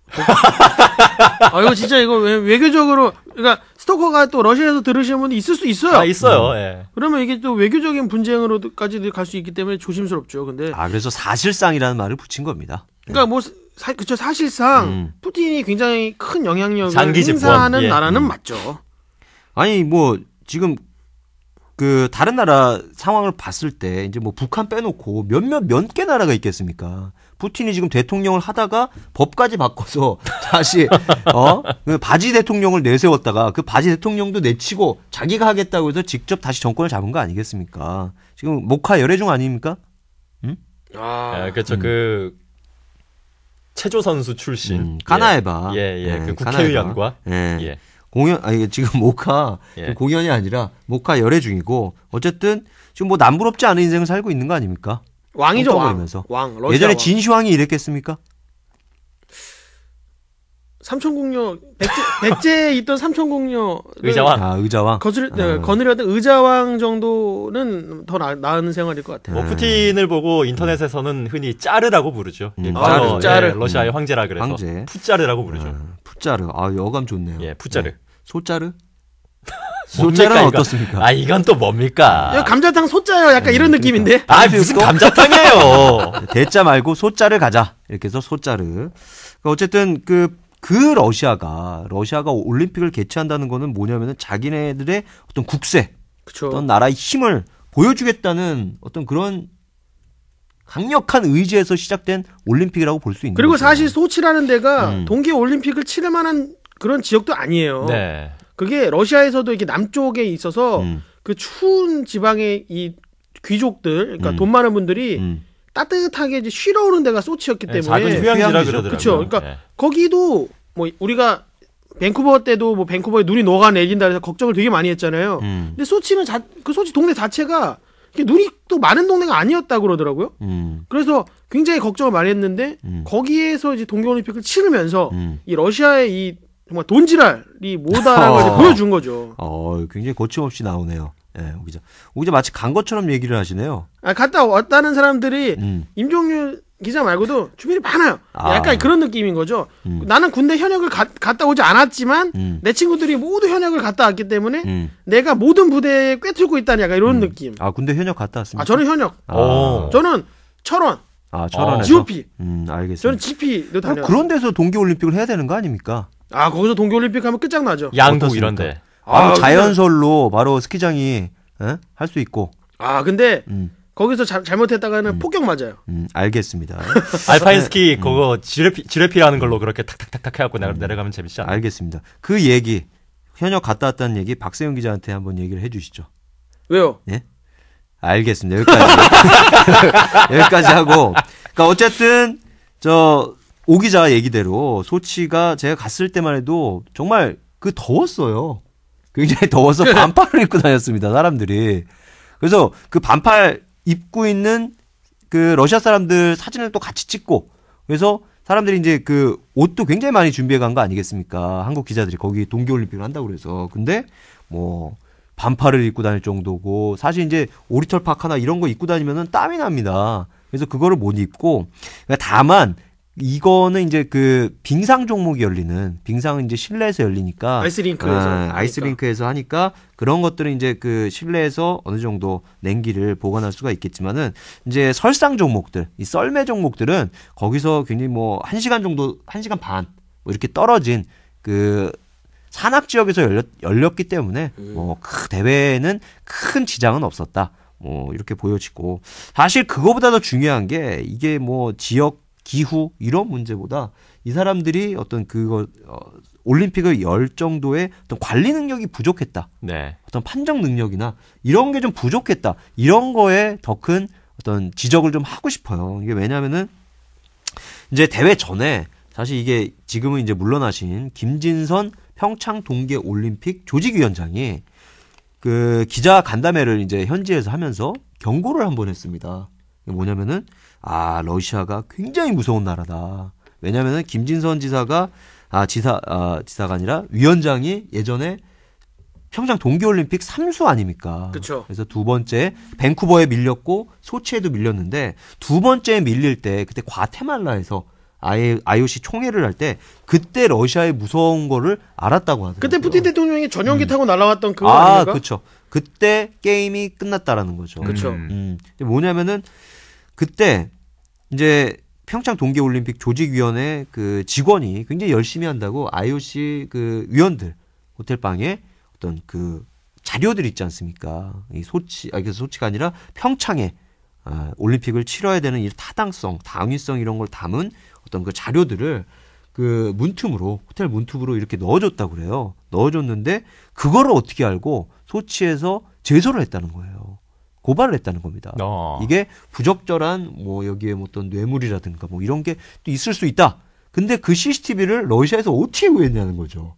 아 이거 진짜 이거 외교적으로 그러니까 스토커가 또 러시아에서 들으시는 분이 있을 수 있어요. 아 있어요. 음. 예. 그러면 이게 또 외교적인 분쟁으로까지 갈 수 있기 때문에 조심스럽죠. 근데 아 그래서 사실상이라는 말을 붙인 겁니다. 그러니까 뭐 사, 그쵸 사실상 음. 푸틴이 굉장히 큰 영향력을 장기 집권. 행사하는 예. 나라는 음. 맞죠. 아니 뭐 지금 그 다른 나라 상황을 봤을 때 이제 뭐 북한 빼놓고 몇몇 몇 개 나라가 있겠습니까? 푸틴이 지금 대통령을 하다가 법까지 바꿔서 다시 어그 바지 대통령을 내세웠다가 그 바지 대통령도 내치고 자기가 하겠다고 해서 직접 다시 정권을 잡은 거 아니겠습니까? 지금 목화 열애중 아닙니까? 응? 아, 아 그렇죠. 음. 그 체조 선수 출신 음, 까나에바 예, 예, 예, 그 예, 국회의원과 예. 예. 공연 아 이게 지금 모카 예. 공연이 아니라 모카 열애 중이고 어쨌든 지금 뭐 남부럽지 않은 인생을 살고 있는 거 아닙니까? 왕이죠 왕. 왕 예전에 진시황이 이랬겠습니까? 삼천공녀 백제, 백제에 있던 삼천공녀 의자왕 아 의자왕 거슬, 네, 아. 거느려던 의자왕 정도는 더 나, 나은 생활일 것 같아요. 뭐프틴을 아. 보고 인터넷에서는 흔히 짜르라고 부르죠. 음. 짜르, 예, 아, 짜르. 예, 러시아의 황제라 그래서 황제. 푸짜르라고 부르죠. 아, 푸짜르 아 어감 좋네요. 예, 푸짜르. 네. 소자르? 소자는 어떻습니까? 아 이건 또 뭡니까? 감자탕 소자요. 약간 네, 이런 음, 그러니까. 느낌인데. 아, 아 무슨 감자탕이에요. 대자 말고 소자를 가자. 이렇게 해서 소자를. 그러니까 어쨌든 그그 그 러시아가 러시아가 올림픽을 개최한다는 거는 뭐냐면은 자기네들의 어떤 국세, 그쵸. 어떤 나라의 힘을 보여주겠다는 어떤 그런 강력한 의지에서 시작된 올림픽이라고 볼 수 있는 그리고 거잖아요. 사실 소치라는 데가 음. 동계 올림픽을 치를 만한 그런 지역도 아니에요. 네. 그게 러시아에서도 이렇게 남쪽에 있어서 음. 그 추운 지방의 이 귀족들, 그러니까 음. 돈 많은 분들이 음. 따뜻하게 이제 쉬러 오는 데가 소치였기 네, 때문에 작은 휴양지라 그러더라고요. 그렇죠. 그러니까 네. 거기도 뭐 우리가 밴쿠버 때도 뭐 밴쿠버에 눈이 녹아내린다 해서 걱정을 되게 많이 했잖아요. 음. 근데 소치는 자, 그 소치 동네 자체가 눈이 또 많은 동네가 아니었다 그러더라고요. 음. 그래서 굉장히 걱정을 많이 했는데 음. 거기에서 이제 동계올림픽을 치르면서 음. 이 러시아의 이 정말 돈지랄이 뭐다라는 걸 어. 보여준 거죠. 어, 굉장히 거침없이 나오네요. 예, 네, 오기자. 오기자 마치 간 것처럼 얘기를 하시네요. 아, 갔다 왔다는 사람들이 음. 임종률 기자 말고도 주변이 많아요. 아. 약간 그런 느낌인 거죠. 음. 나는 군대 현역을 가, 갔다 오지 않았지만 음. 내 친구들이 모두 현역을 갔다 왔기 때문에 음. 내가 모든 부대에 꿰뚫고 있다는 약간 이런 음. 느낌. 아, 군대 현역 갔다 왔습니다. 아, 저는 현역. 아. 저는 철원. 아, 철원에서. GOP. 음, 알겠습니다. 저는 GP도 다녀. 그런 데서 동계 올림픽을 해야 되는 거 아닙니까? 아 거기서 동계올림픽 하면 끝장나죠. 양국 이런데. 아, 자연설로 바로 스키장이 어? 할수 있고. 아 근데 음, 거기서 자- 잘못했다가는 음. 폭격 맞아요. 음, 알겠습니다. 알파인 스키 네. 그거 음. 지레피 지레피라는 걸로 그렇게 탁탁탁탁 해갖고 내려- 내려가면 재밌지 않아? 알겠습니다. 그 얘기 현역 갔다 왔다는 얘기 박세영 기자한테 한번 얘기를 해주시죠. 왜요? 예. 알겠습니다. 여기까지. 여기까지 하고. 그러니까 어쨌든 저오 기자 얘기대로 소치가 제가 갔을 때만 해도 정말 그 더웠어요. 굉장히 더워서 네. 반팔을 입고 다녔습니다. 사람들이. 그래서 그 반팔 입고 있는 그 러시아 사람들 사진을 또 같이 찍고 그래서 사람들이 이제 그 옷도 굉장히 많이 준비해 간 거 아니겠습니까? 한국 기자들이 거기 동계올림픽을 한다고 그래서. 근데 뭐 반팔을 입고 다닐 정도고 사실 이제 오리털 파카나 이런 거 입고 다니면은 땀이 납니다. 그래서 그거를 못 입고 그러니까 다만 이거는 이제 그 빙상 종목이 열리는 빙상은 이제 실내에서 열리니까 아이스링크에서 아, 아이스링크에서 하니까 그런 것들은 이제 그 실내에서 어느 정도 냉기를 보관할 수가 있겠지만은 이제 설상 종목들 이 썰매 종목들은 거기서 굉장히 뭐 한시간 정도 한시간반뭐 이렇게 떨어진 그 산악 지역에서 열렸, 열렸기 때문에 뭐 음. 뭐큰 대회에는 큰 지장은 없었다. 뭐 이렇게 보여지고 사실 그거보다 더 중요한 게 이게 뭐 지역 기후 이런 문제보다 이 사람들이 어떤 그거 어, 올림픽을 열 정도의 어떤 관리 능력이 부족했다. 네. 어떤 판정 능력이나 이런 게 좀 부족했다. 이런 거에 더 큰 어떤 지적을 좀 하고 싶어요. 이게 왜냐면은 이제 대회 전에 사실 이게 지금은 이제 물러나신 김진선 평창 동계 올림픽 조직위원장이 그 기자 간담회를 이제 현지에서 하면서 경고를 한 번 했습니다. 뭐냐면은 아, 러시아가 굉장히 무서운 나라다. 왜냐면은 김진선 지사가 아, 지사 아, 지사가 아니라 위원장이 예전에 평창 동계올림픽 3수 아닙니까? 그쵸. 그래서 두 번째 밴쿠버에 밀렸고 소치에도 밀렸는데 두번째 밀릴 때 그때 과테말라에서 아예 IOC 총회를 할 때 그때 러시아의 무서운 거를 알았다고 하더라고요. 그때 푸틴 대통령이 전용기 음. 타고 날아왔던 그거 아, 아닙니까? 그렇죠. 그때 게임이 끝났다라는 거죠. 그렇죠. 음. 음. 뭐냐면은 그때 이제 평창 동계올림픽 조직위원회 그 직원이 굉장히 열심히 한다고 IOC 그 위원들 호텔방에 어떤 그 자료들 있지 않습니까? 이 소치, 아, 그래서 소치가 아니라 평창에 아, 올림픽을 치러야 되는 이 타당성, 당위성 이런 걸 담은 어떤 그 자료들을 그 문틈으로 호텔 문틈으로 이렇게 넣어줬다 그래요. 넣어줬는데 그거를 어떻게 알고 소치에서 제소를 했다는 거예요. 고발을 했다는 겁니다. 어. 이게 부적절한 뭐 여기에 뭐 어떤 뇌물이라든가 뭐 이런 게 또 있을 수 있다. 근데 그 CCTV를 러시아에서 어떻게 구했냐는 거죠.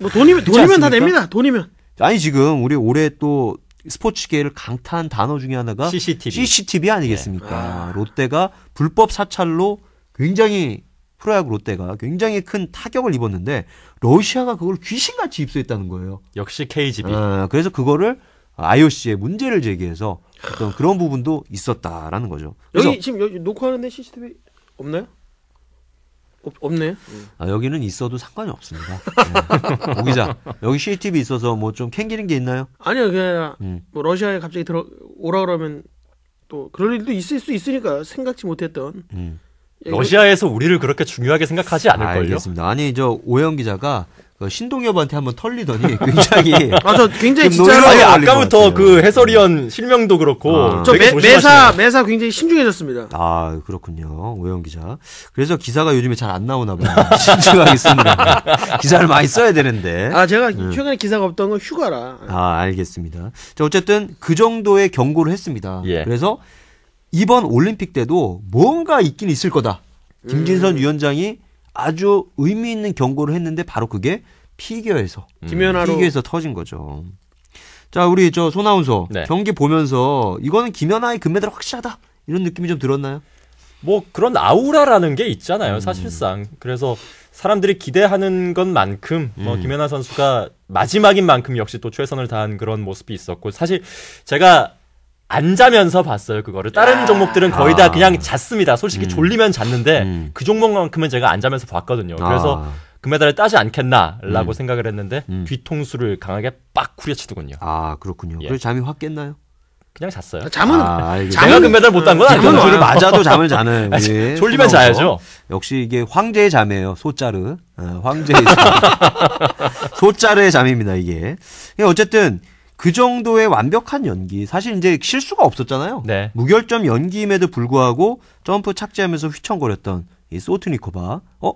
뭐 돈이면 돈이면 다 됩니다. 돈이면. 아니 지금 우리 올해 또 스포츠계를 강타한 단어 중에 하나가 CCTV, CCTV 아니겠습니까? 네. 아. 롯데가 불법 사찰로 굉장히 프로야구 롯데가 굉장히 큰 타격을 입었는데 러시아가 그걸 귀신같이 입수했다는 거예요. 역시 KGB. 아, 어, 그래서 그거를 IOC에 문제를 제기해서 어떤 그런 부분도 있었다라는 거죠. 여기 지금 여기 녹화하는데 CCTV 없나요? 없, 네 아, 여기는 있어도 상관이 없습니다. 네. 오 기자, 여기 CCTV 있어서 뭐좀 캥기는 게 있나요? 아니요, 그냥 음. 뭐 러시아에 갑자기 들어 오라 그러면 또 그럴 일도 있을 수 있으니까 생각지 못했던. 음. 러시아에서 우리를 그렇게 중요하게 생각하지 않을 아, 걸요. 알겠습니다. 아니 저 오영 기자가 그 신동엽한테 한번 털리더니 굉장히 아저 굉장히 진짜 아니, 아까부터 그 해설위원 실명도 그렇고 아, 저 매, 매사 매사 굉장히 신중해졌습니다. 아 그렇군요 오영 기자. 그래서 기사가 요즘에 잘 안 나오나 봐요. 신중하게 씁니다. 기사를 많이 써야 되는데. 아 제가 음. 최근에 기사가 없던 건 휴가라. 아 알겠습니다. 자 어쨌든 그 정도의 경고를 했습니다. 예. 그래서 이번 올림픽 때도 뭔가 있긴 있을 거다. 김진선 음. 위원장이 아주 의미 있는 경고를 했는데 바로 그게 피겨에서 음. 김연아로 피겨에서 터진 거죠. 자, 우리 저 손아운서 네. 경기 보면서 이거는 김연아의 금메달 확실하다 이런 느낌이 좀 들었나요? 뭐 그런 아우라라는 게 있잖아요, 음. 사실상. 그래서 사람들이 기대하는 것만큼 뭐 음. 김연아 선수가 마지막인 만큼 역시 또 최선을 다한 그런 모습이 있었고 사실 제가 앉아면서 봤어요 그거를 다른 야. 종목들은 거의 다 아. 그냥 잤습니다 솔직히 음. 졸리면 잤는데 음. 그 종목만큼은 제가 앉아면서 봤거든요 아. 그래서 금메달을 그 따지 않겠나라고 음. 생각을 했는데 음. 뒤통수를 강하게 빡 후려치더군요 아 그렇군요 예. 그래서 잠이 확 깼나요 그냥 잤어요 아, 잠은 아, 잠은 금메달 그 못딴 건 아니고 뒤통수를 맞아도 잠을 자는 예. 졸리면 자야죠 역시 이게 황제의 잠이에요 소짜르 어, 황제의 잠소짜르의 잠입니다 이게 그러니까 어쨌든 그 정도의 완벽한 연기. 사실 이제 실수가 없었잖아요. 네. 무결점 연기임에도 불구하고 점프 착지하면서 휘청거렸던 이 소트니코바. 어?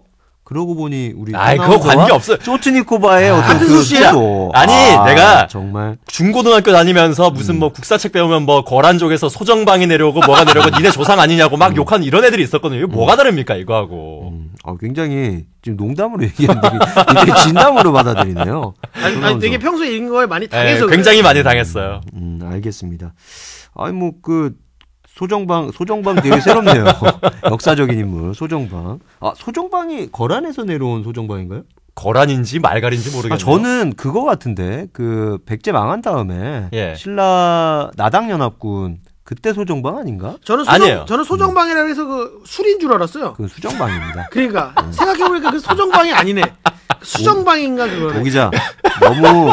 그러고 보니 우리 아이 그거 관계 없어요. 쇼츠니코바의 아, 어떤 그 수도. 아니 아, 내가 정말 중고등학교 다니면서 무슨 음. 뭐 국사책 배우면 뭐 거란 쪽에서 소정방이 내려오고 뭐가 내려오고 니네 조상 아니냐고 막 음. 욕하는 이런 애들이 있었거든요. 뭐가 음. 다릅니까 이거하고. 음. 아 굉장히 지금 농담으로 얘기하는데 되게 진담으로 받아들이네요. 아니, 아니 되게 평소에 이런 거에 많이 당해서 네, 굉장히 많이 당했어요. 음, 음 알겠습니다. 아니 뭐그 소정방 소정방 되게 새롭네요. 역사적인 인물 소정방. 아 소정방이 거란에서 내려온 소정방인가요? 거란인지 말갈인지 모르겠네요. 아, 저는 그거 같은데 그 백제 망한 다음에 예. 신라 나당 연합군 그때 소정방 아닌가? 저는 소정, 아니에요. 저는 소정방이라 해서 그 술인 줄 알았어요. 그 수정방입니다. 그러니까 네. 생각해보니까 그 소정방이 아니네. 수정방인가 그거. 고기자 너무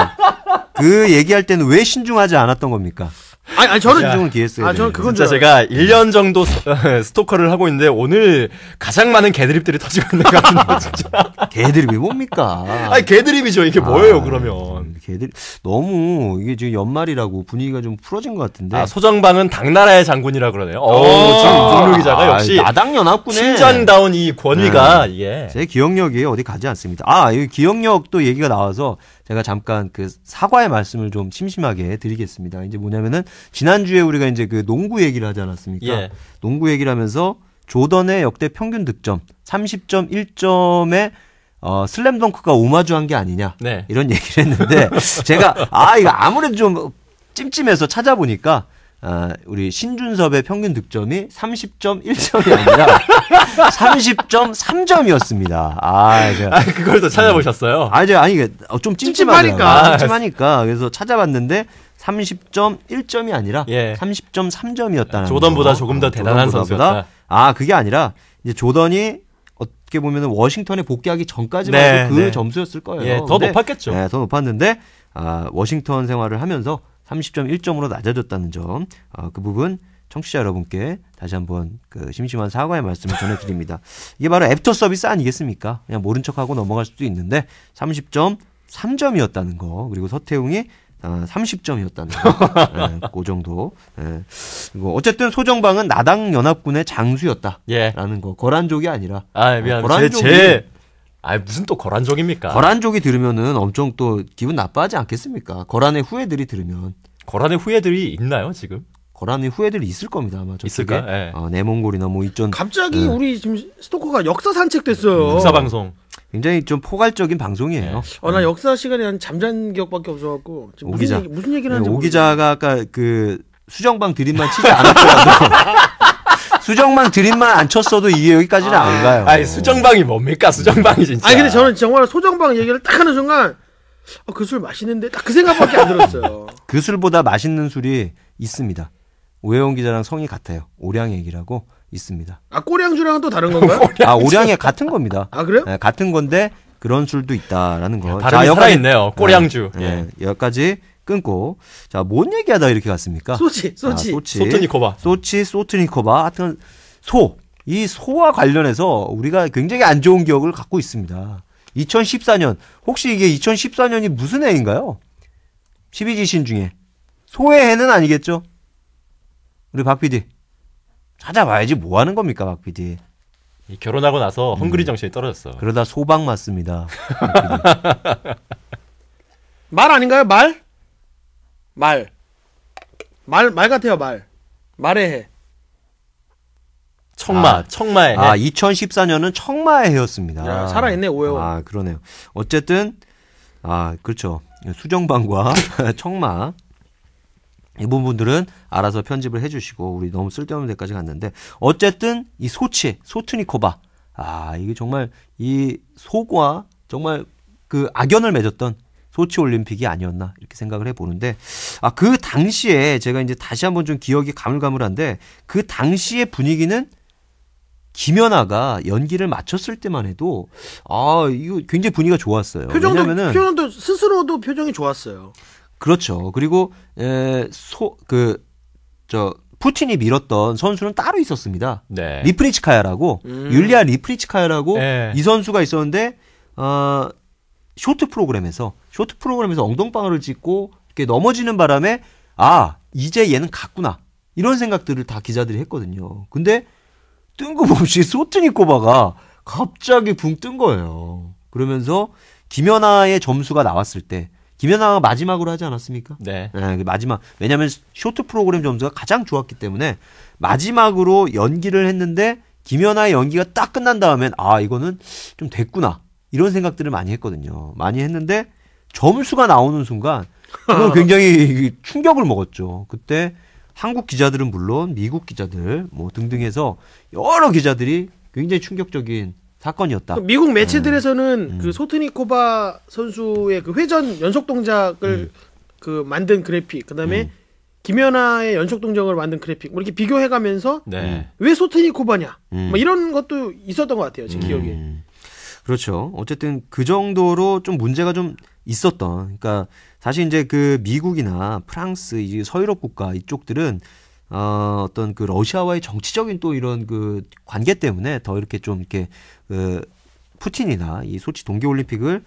그 얘기할 때는 왜 신중하지 않았던 겁니까? 아니, 아니 저는 집중을 기했어요. 아, 저는 그건 진짜 제가 1년 정도 스토커를 하고 있는데 오늘 가장 많은 개드립들이 터지고 있는 것 같은데 진짜. 개드립이 뭡니까? 아니 개드립이죠. 이게 뭐예요 아, 그러면? 개드립 너무 이게 지금 연말이라고 분위기가 좀 풀어진 것 같은데. 아, 소정방은 당나라의 장군이라 그러네요. 어, 지금 종료 기자가 아, 역시 아, 나당 연합군 신장다운 이 권위가 네. 이게. 제 기억력이 어디 가지 않습니다. 아, 이 기억력도 얘기가 나와서 제가 잠깐 그 사과의 말씀을 좀 심심하게 드리겠습니다. 이제 뭐냐면은 지난주에 우리가 이제 그 농구 얘기를 하지 않았습니까? 예. 농구 얘기를 하면서 조던의 역대 평균 득점 30.1점에 어, 슬램덩크가 오마주한 게 아니냐 네. 이런 얘기를 했는데 제가 아 이거 아무래도 좀 찜찜해서 찾아보니까 아, 우리 신준섭의 평균 득점이 30.1점이 아니라 30.3점이었습니다. 아, 제가. 아, 그걸 또 음. 찾아보셨어요? 아, 이제 아니, 좀 찜찜하니까. 아, 찜찜하니까. 그래서 찾아봤는데 30.1점이 아니라 예. 30.3점이었다는 조던보다 거. 조금 더 아, 대단한 선수다. 아, 그게 아니라 이제 조던이 어떻게 보면 워싱턴에 복귀하기 전까지만 네, 해도 네, 그 네. 점수였을 거예요. 예, 더 근데, 높았겠죠. 네, 더 높았는데 아, 워싱턴 생활을 하면서 30.1점으로 낮아졌다는 점, 어, 그 부분 청취자 여러분께 다시 한번 그 심심한 사과의 말씀을 전해드립니다. 이게 바로 앱터 서비스 아니겠습니까? 그냥 모른 척하고 넘어갈 수도 있는데 30.3점이었다는 거 그리고 서태웅이 아, 30점이었다는 거. 네, 그 정도. 네. 어쨌든 소정방은 나당 연합군의 장수였다라는 예. 거. 거란족이 아니라. 아, 아, 미안. 거란족이 제, 제... 아 무슨 또 거란족입니까? 거란족이 들으면은 엄청 또 기분 나빠하지 않겠습니까? 거란의 후예들이 들으면 거란의 후예들이 있나요 지금? 거란의 후예들이 있을 겁니다 아마 있을까? 예. 아, 네. 아, 내몽골이나 뭐 이쪽 갑자기 네. 우리 지금 스토커가 역사 산책됐어요. 역사 방송. 굉장히 좀 포괄적인 방송이에요. 예. 네. 어, 나 역사 시간에 난 잠잔 기억밖에 없어갖고 지금 무슨, 기자. 얘기, 무슨 얘기를 네, 하는지 오 기자가 아까 그 수정방 드림만 치지 않았더라도 수정방 드림만 안 쳤어도 이 여기까지는 아, 안 가요. 아니 수정방이 뭡니까 수정방이 진짜. 아니 근데 저는 정말 소정방 얘기를 딱 하는 순간 어, 아, 그술 맛있는데 딱 그 생각밖에 안 들었어요. 그 술보다 맛있는 술이 있습니다. 오해원 기자랑 성이 같아요. 오량 얘기라고 있습니다. 아 꼬량주랑은 또 다른 건가요? 아 오량이 같은 겁니다. 아 그래요? 네, 같은 건데 그런 술도 있다라는 거. 자여기 있네요. 네, 꼬량주. 네, 예. 여기까지 끊고 자뭔 얘기하다 이렇게 갔습니까? 소치, 소치, 아, 소치, 소트니코바, 소치, 소트니코바. 하여튼 소. 이 소와 관련해서 우리가 굉장히 안 좋은 기억을 갖고 있습니다. 2014년. 혹시 이게 2014년이 무슨 해인가요? 12지신 중에. 소해해는 아니겠죠? 우리 박 PD. 찾아봐야지 뭐 하는 겁니까, 박 PD. 결혼하고 나서 음. 헝그리 정신이 떨어졌어. 그러다 소방 맞습니다. 말 아닌가요? 말? 말. 말, 말 같아요, 말. 말해 해. 청마, 아, 청마의 해. 아, 2014년은 청마의 해였습니다. 야, 살아있네, 오해 아, 그러네요. 어쨌든, 아, 그렇죠. 수정방과 청마. 이 부분들은 알아서 편집을 해주시고, 우리 너무 쓸데없는 데까지 갔는데, 어쨌든, 이 소치, 소트니코바. 아, 이게 정말, 이 소과 정말 그 악연을 맺었던 소치 올림픽이 아니었나 이렇게 생각을 해보는데 아그 당시에 제가 이제 다시 한번 좀 기억이 가물가물한데 그 당시의 분위기는 김연아가 연기를 마쳤을 때만 해도 아 이거 굉장히 분위기가 좋았어요. 표정도 왜냐면은, 표정도 스스로도 표정이 좋았어요. 그렇죠. 그리고 에소그 저 푸틴이 밀었던 선수는 따로 있었습니다. 네. 리프리치카야라고 음. 율리아 리프리치카야라고 네. 이 선수가 있었는데 어 쇼트 프로그램에서 쇼트 프로그램에서 엉덩방아를 짚고 이렇게 넘어지는 바람에 아 이제 얘는 갔구나 이런 생각들을 다 기자들이 했거든요. 근데 뜬금없이 소트니꼬바가 갑자기 붕 뜬 거예요. 그러면서 김연아의 점수가 나왔을 때 김연아가 마지막으로 하지 않았습니까? 네. 네 그 마지막 왜냐하면 쇼트 프로그램 점수가 가장 좋았기 때문에 마지막으로 연기를 했는데 김연아의 연기가 딱 끝난 다음엔 아 이거는 좀 됐구나 이런 생각들을 많이 했거든요. 많이 했는데 점수가 나오는 순간 그건 굉장히 충격을 먹었죠. 그때 한국 기자들은 물론 미국 기자들 뭐 등등해서 여러 기자들이 굉장히 충격적인 사건이었다. 그러니까 미국 매체들에서는 음. 그 음. 소트니코바 선수의 그 회전 연속 동작을 음. 그 만든 그래픽, 그다음에 음. 김연아의 연속 동작을 만든 그래픽, 뭐 이렇게 비교해가면서 네. 왜 소트니코바냐, 음. 뭐 이런 것도 있었던 것 같아요, 제 음. 기억에. 그렇죠. 어쨌든 그 정도로 좀 문제가 좀 있었던. 그러니까 사실 이제 그 미국이나 프랑스 이 서유럽 국가 이쪽들은 어, 어떤 그 러시아와의 정치적인 또 이런 그 관계 때문에 더 이렇게 좀 이렇게 그 푸틴이나 이 소치 동계올림픽을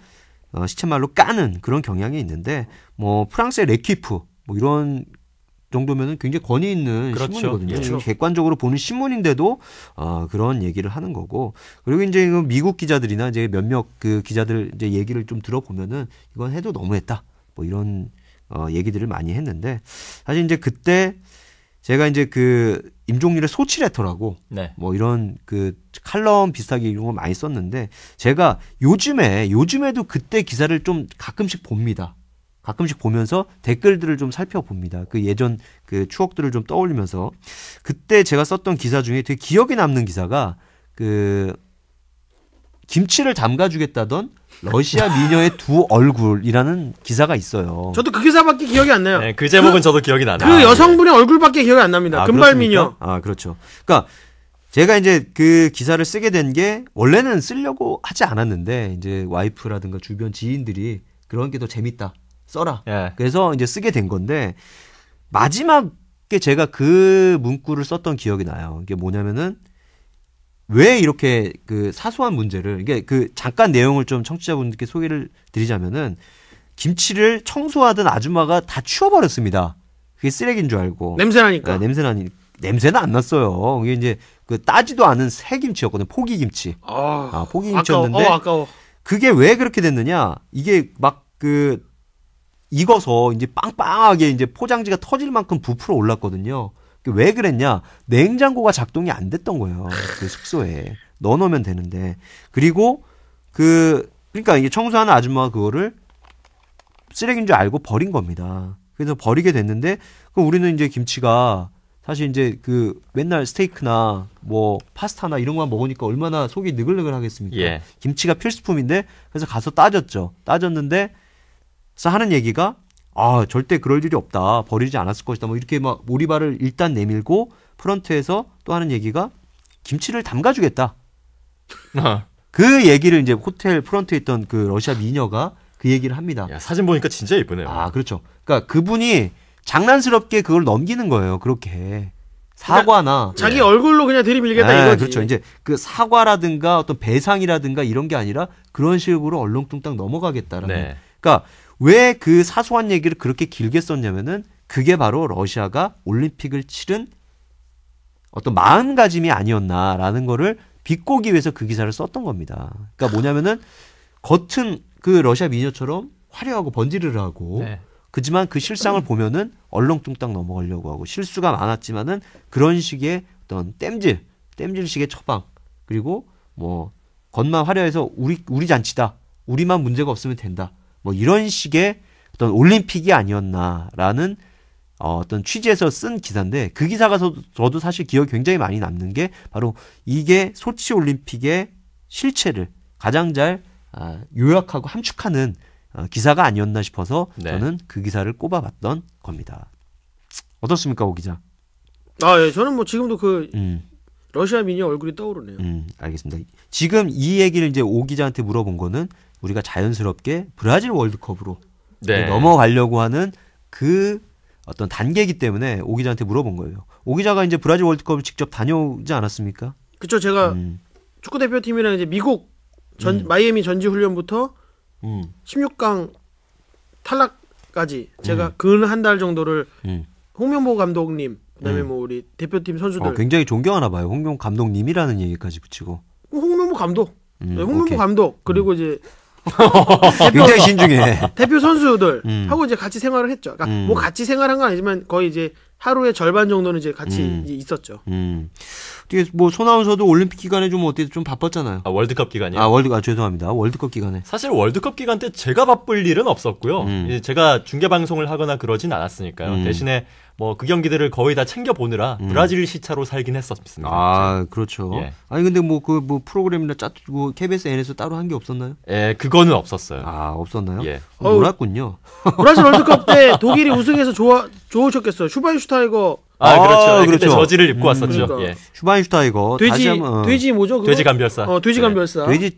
어, 시체말로 까는 그런 경향이 있는데 뭐 프랑스의 레키프 뭐 이런 정도면은 굉장히 권위 있는 그렇죠. 신문이거든요. 그렇죠. 객관적으로 보는 신문인데도 어, 그런 얘기를 하는 거고 그리고 이제 미국 기자들이나 이제 몇몇 그 기자들 이제 얘기를 좀 들어보면은 이건 해도 너무했다 뭐 이런 어, 얘기들을 많이 했는데 사실 이제 그때 제가 이제 그 임종률의 소치레터라고 네. 뭐 이런 그 칼럼 비슷하게 이런 거 많이 썼는데 제가 요즘에 요즘에도 그때 기사를 좀 가끔씩 봅니다. 가끔씩 보면서 댓글들을 좀 살펴봅니다. 그 예전 그 추억들을 좀 떠올리면서 그때 제가 썼던 기사 중에 되게 기억에 남는 기사가 그 김치를 담가주겠다던 러시아 미녀의 두 얼굴이라는 기사가 있어요. 저도 그 기사밖에 기억이 안 나요. 네, 그 제목은 그, 저도 기억이 나요. 그 아, 예. 여성분의 네. 얼굴밖에 기억이 안 납니다. 아, 금발 미녀. 아 그렇죠. 그러니까 제가 이제 그 기사를 쓰게 된 게 원래는 쓰려고 하지 않았는데 이제 와이프라든가 주변 지인들이 그런 게 더 재밌다. 써라. 예. 그래서 이제 쓰게 된 건데 마지막에 제가 그 문구를 썼던 기억이 나요. 이게 뭐냐면은 왜 이렇게 그 사소한 문제를 이게 그 잠깐 내용을 좀 청취자분들께 소개를 드리자면은 김치를 청소하던 아줌마가 다 치워버렸습니다. 그게 쓰레기인 줄 알고 냄새 나니까 아, 네, 냄새 나니 냄새는 안 났어요. 이게 이제 그 따지도 않은 새 김치였거든요. 포기 김치. 아, 아 포기 김치였는데 아까워. 어, 아까워. 그게 왜 그렇게 됐느냐? 이게 막그 익어서 이제 빵빵하게 이제 포장지가 터질 만큼 부풀어 올랐거든요. 왜 그랬냐? 냉장고가 작동이 안 됐던 거예요. 그 숙소에 넣어놓으면 되는데 그리고 그 그러니까 이게 청소하는 아줌마가 그거를 쓰레기인 줄 알고 버린 겁니다. 그래서 버리게 됐는데 그 우리는 이제 김치가 사실 이제 그 맨날 스테이크나 뭐 파스타나 이런 거만 먹으니까 얼마나 속이 느글느글 하겠습니까? 예. 김치가 필수품인데 그래서 가서 따졌죠. 따졌는데 하는 얘기가 아 절대 그럴 일이 없다 버리지 않았을 것이다 뭐 이렇게 막 오리발을 일단 내밀고 프런트에서 또 하는 얘기가 김치를 담가주겠다 아. 그 얘기를 이제 호텔 프런트에 있던 그 러시아 미녀가 그 얘기를 합니다 야, 사진 보니까 진짜 예쁘네요 아 그렇죠 그러니까 그분이 장난스럽게 그걸 넘기는 거예요 그렇게 사과나 그러니까 자기 네. 얼굴로 그냥 들이밀겠다 네, 이거지. 그렇죠. 이제 그 사과라든가 어떤 배상이라든가 이런 게 아니라 그런 식으로 얼렁뚱땅 넘어가겠다라는. 네. 그러니까 왜그 사소한 얘기를 그렇게 길게 썼냐면은 그게 바로 러시아가 올림픽을 치른 어떤 마음가짐이 아니었나라는 거를 비꼬기 위해서 그 기사를 썼던 겁니다. 그러니까 뭐냐면은 겉은 그 러시아 미녀처럼 화려하고 번지르르 하고 네. 그지만 그 실상을 보면은 얼렁뚱땅 넘어가려고 하고 실수가 많았지만은 그런 식의 어떤 땜질, 땜질식의 처방 그리고 뭐 겉만 화려해서 우리 우리 잔치다, 우리만 문제가 없으면 된다. 뭐 이런 식의 어떤 올림픽이 아니었나라는 어, 어떤 취지에서 쓴 기사인데 그 기사가 저, 도 사실 기억이 굉장히 많이 남는 게 바로 이게 소치 올림픽의 실체를 가장 잘 아, 요약하고 함축하는 어, 기사가 아니었나 싶어서 네. 저는 그 기사를 꼽아봤던 겁니다. 어떻습니까, 오 기자? 아, 예, 저는 뭐 지금도 그 음. 러시아 민요 얼굴이 떠오르네요. 음, 알겠습니다. 지금 이 얘기를 이제 오 기자한테 물어본 거는 우리가 자연스럽게 브라질 월드컵으로 네. 넘어가려고 하는 그 어떤 단계이기 때문에 오 기자한테 물어본 거예요. 오 기자가 이제 브라질 월드컵을 직접 다녀오지 않았습니까? 그렇죠. 제가 음. 축구 대표팀이랑 이제 미국 전, 음. 마이애미 전지 훈련부터 음. 16강 탈락까지 제가 음. 근한 달 정도를 음. 홍명보 감독님 그다음에 음. 뭐 우리 대표팀 선수들 어, 굉장히 존경하나 봐요. 홍명 감독님이라는 얘기까지 붙이고. 홍명보 감독. 음, 네, 홍명보 감독 그리고 음. 이제 대표, 굉장히 신중해. 대표 선수들 음. 하고 이제 같이 생활을 했죠. 그러니까 음. 뭐 같이 생활한 건 아니지만 거의 이제 하루의 절반 정도는 이제 같이 음. 이제 있었죠. 음. 어떻게 뭐 손아운서도 올림픽 기간에 좀 어떻게 좀 바빴잖아요. 아 월드컵 기간이요? 아 월드 아 죄송합니다. 월드컵 기간에. 사실 월드컵 기간 때 제가 바쁠 일은 없었고요. 음. 제가 중계 방송을 하거나 그러진 않았으니까요. 음. 대신에 뭐그 경기들을 거의 다 챙겨 보느라 음. 브라질 시차로 살긴 했었습니다. 아 그렇죠. 예. 아니 근데 뭐 그뭐 그 뭐 프로그램이나 짜뭐 KBS N에서 따로 한 게 없었나요? 예, 그거는 없었어요. 아 없었나요? 예, 어, 놀았군요. 브라질 월드컵 때 독일이 우승해서 좋아 좋으셨겠어요. 슈바인슈타이거 아, 아, 그렇죠. 아, 그렇죠. 저지를 입고 음, 왔었죠. 그러니까. 예. 슈바인슈타이거 돼지 한번, 어. 돼지 뭐죠? 그거? 돼지 감별사. 어, 돼지 예. 감별사. 네. 돼지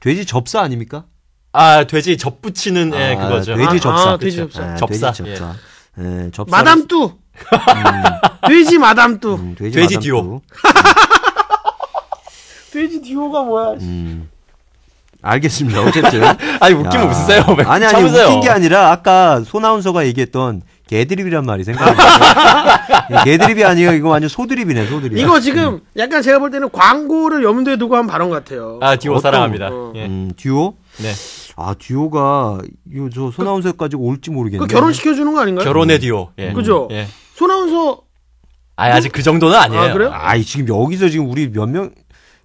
돼지 접사 아닙니까? 아, 돼지 접 붙이는 예, 아, 예, 그거죠. 돼지 아, 접사. 아, 그렇죠. 돼지 접사. 아, 접사. 돼 접사. 예. 에, 예, 접사 마담 뚜 음. 돼지 마담 뚜 음, 돼지, 돼지 디오 돼지 디오가 뭐야 음. 알겠습니다. 어쨌든. 아니, 웃기면 웃으세요. 아니, 아니, 참으세요. 웃긴 게 아니라, 아까 소나운서가 얘기했던 개드립이란 말이 생각나요. 개드립이 아니에요. 이거 완전 소드립이네, 소드립. 이거 지금 음. 약간 제가 볼 때는 광고를 염두에 두고 한 발언 같아요. 아, 듀오 어떤, 사랑합니다. 어. 예. 음, 듀오? 네. 아 듀오가 요저 소나운서까지 그 올지 모르겠네. 그 결혼 시켜주는 거 아닌가요? 결혼의 듀오. 예. 그죠. 예. 소나운서. 아 아직 그 정도는 아니에요. 아, 그래요? 아이 지금 여기서 지금 우리 몇 명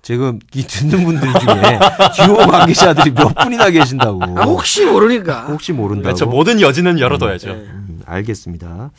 지금 이 듣는 분들 중에 듀오 관계자들이 몇 분이나 계신다고. 아, 혹시 모르니까. 혹시 모른다고. 그렇죠. 모든 여지는 열어둬야죠. 네. 음, 알겠습니다.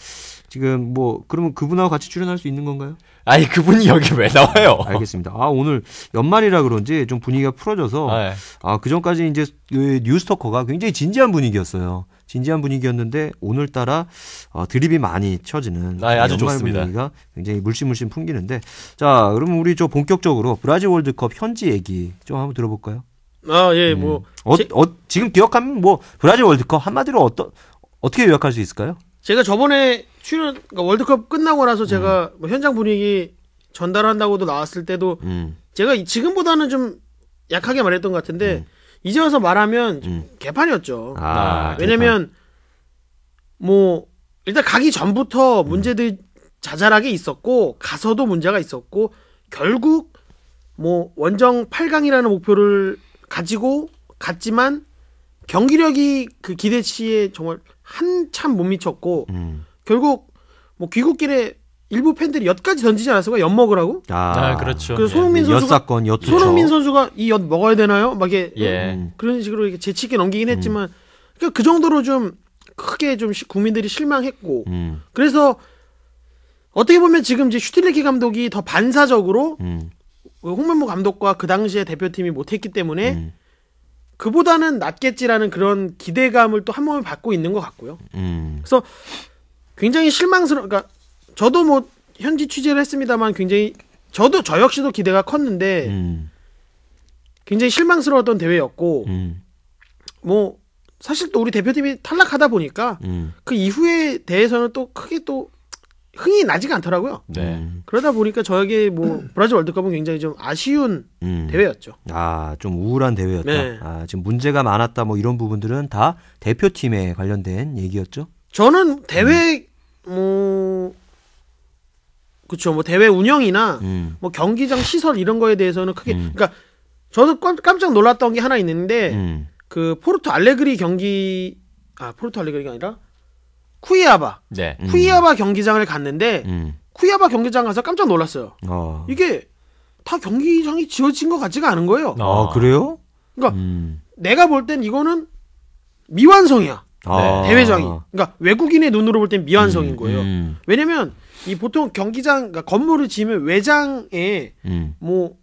지금 뭐 그러면 그분하고 같이 출연할 수 있는 건가요? 아니 그분이 여기 왜 나와요? 알겠습니다. 아 오늘 연말이라 그런지 좀 분위기가 풀어져서 아, 네. 아 그전까지 이제 그 뉴스토커가 굉장히 진지한 분위기였어요. 진지한 분위기였는데 오늘따라 어, 드립이 많이 쳐지는 아, 예, 아주 연말 좋습니다. 분위기가 굉장히 물씬물씬 풍기는데 자그러면 우리 저 본격적으로 브라질 월드컵 현지 얘기 좀 한번 들어볼까요? 아 예뭐 음. 뭐 어, 어, 지금 기억하면 뭐 브라질 월드컵 한마디로 어떤 어떻게 요약할 수 있을까요? 제가 저번에 출연 그러니까 월드컵 끝나고 나서 제가 음. 뭐 현장 분위기 전달한다고도 나왔을 때도 음. 제가 지금보다는 좀 약하게 말했던 것 같은데 음. 이제 와서 말하면 개판이었죠. 아, 아 왜냐면 뭐 일단 가기 전부터 문제들이 자잘하게 있었고 가서도 문제가 있었고 결국 뭐 원정 8강이라는 목표를 가지고 갔지만 경기력이 그 기대치에 정말 한참 못 미쳤고 음. 결국 뭐 귀국길에 일부 팬들이 엿까지 던지지 않았어요? 엿 먹으라고? 아, 아 그렇죠. 그 손흥민 예. 선수가 엿사건, 손흥민 선수가 이 엿 먹어야 되나요? 막 이게 예. 음, 그런 식으로 이렇게 재치 있게 넘기긴 음. 했지만 음. 그러니까 그 정도로 좀 크게 좀 시, 국민들이 실망했고 음. 그래서 어떻게 보면 지금 이제 슈틸리케 감독이 더 반사적으로 음. 그 홍명보 감독과 그 당시에 대표팀이 못했기 때문에 음. 그보다는 낫겠지라는 그런 기대감을 또 한 몸을 받고 있는 것 같고요. 그래서 굉장히 실망스러. 운 그러니까 저도 뭐 현지 취재를 했습니다만 굉장히 저도 저 역시도 기대가 컸는데 음. 굉장히 실망스러웠던 대회였고 음. 뭐 사실 또 우리 대표팀이 탈락하다 보니까 음. 그 이후에 대해서는 또 크게 또 흥이 나지가 않더라고요. 네. 음. 그러다 보니까 저에게 뭐 브라질 월드컵은 굉장히 좀 아쉬운 음. 대회였죠. 아, 좀 우울한 대회였다. 네. 아, 지금 문제가 많았다 뭐 이런 부분들은 다 대표팀에 관련된 얘기였죠. 저는 대회 음. 뭐 그렇죠. 뭐 대회 운영이나 음. 뭐 경기장 시설 이런 거에 대해서는 크게 음. 그러니까 저도 깜짝 놀랐던 게 하나 있는데 음. 그 포르투 알레그리 경기 아 포르투 알레그리가 아니라 쿠이아바 네. 음. 쿠이아바 경기장을 갔는데 음. 쿠이아바 경기장 가서 깜짝 놀랐어요. 어. 이게 다 경기장이 지어진 것 같지가 않은 거예요. 아, 아 그래요? 그러니까 음. 내가 볼 땐 이거는 미완성이야. 아. 대회장이. 네, 그러니까 외국인의 눈으로 볼 땐 미완성인 음, 거예요. 음. 왜냐면 이 보통 경기장 그러니까 건물을 지으면 외장에 뭐뭐 음.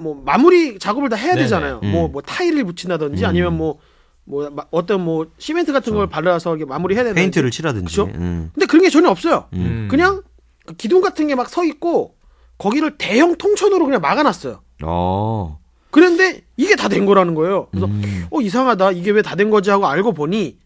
뭐 마무리 작업을 다 해야 네네. 되잖아요. 뭐뭐 음. 뭐 타일을 붙인다든지 아니면 뭐뭐 뭐 어떤 뭐 시멘트 같은 그렇걸 발라서 이게 마무리해야 되는 페인트를 칠하든지. 죠 음. 근데 그런 게 전혀 없어요. 음. 그냥 그 기둥 같은 게 막 서 있고 거기를 대형 통천으로 그냥 막아놨어요. 어. 그런데 이게 다 된 거라는 거예요. 그래서 음. 어 이상하다 이게 왜 다 된 거지 하고 알고 보니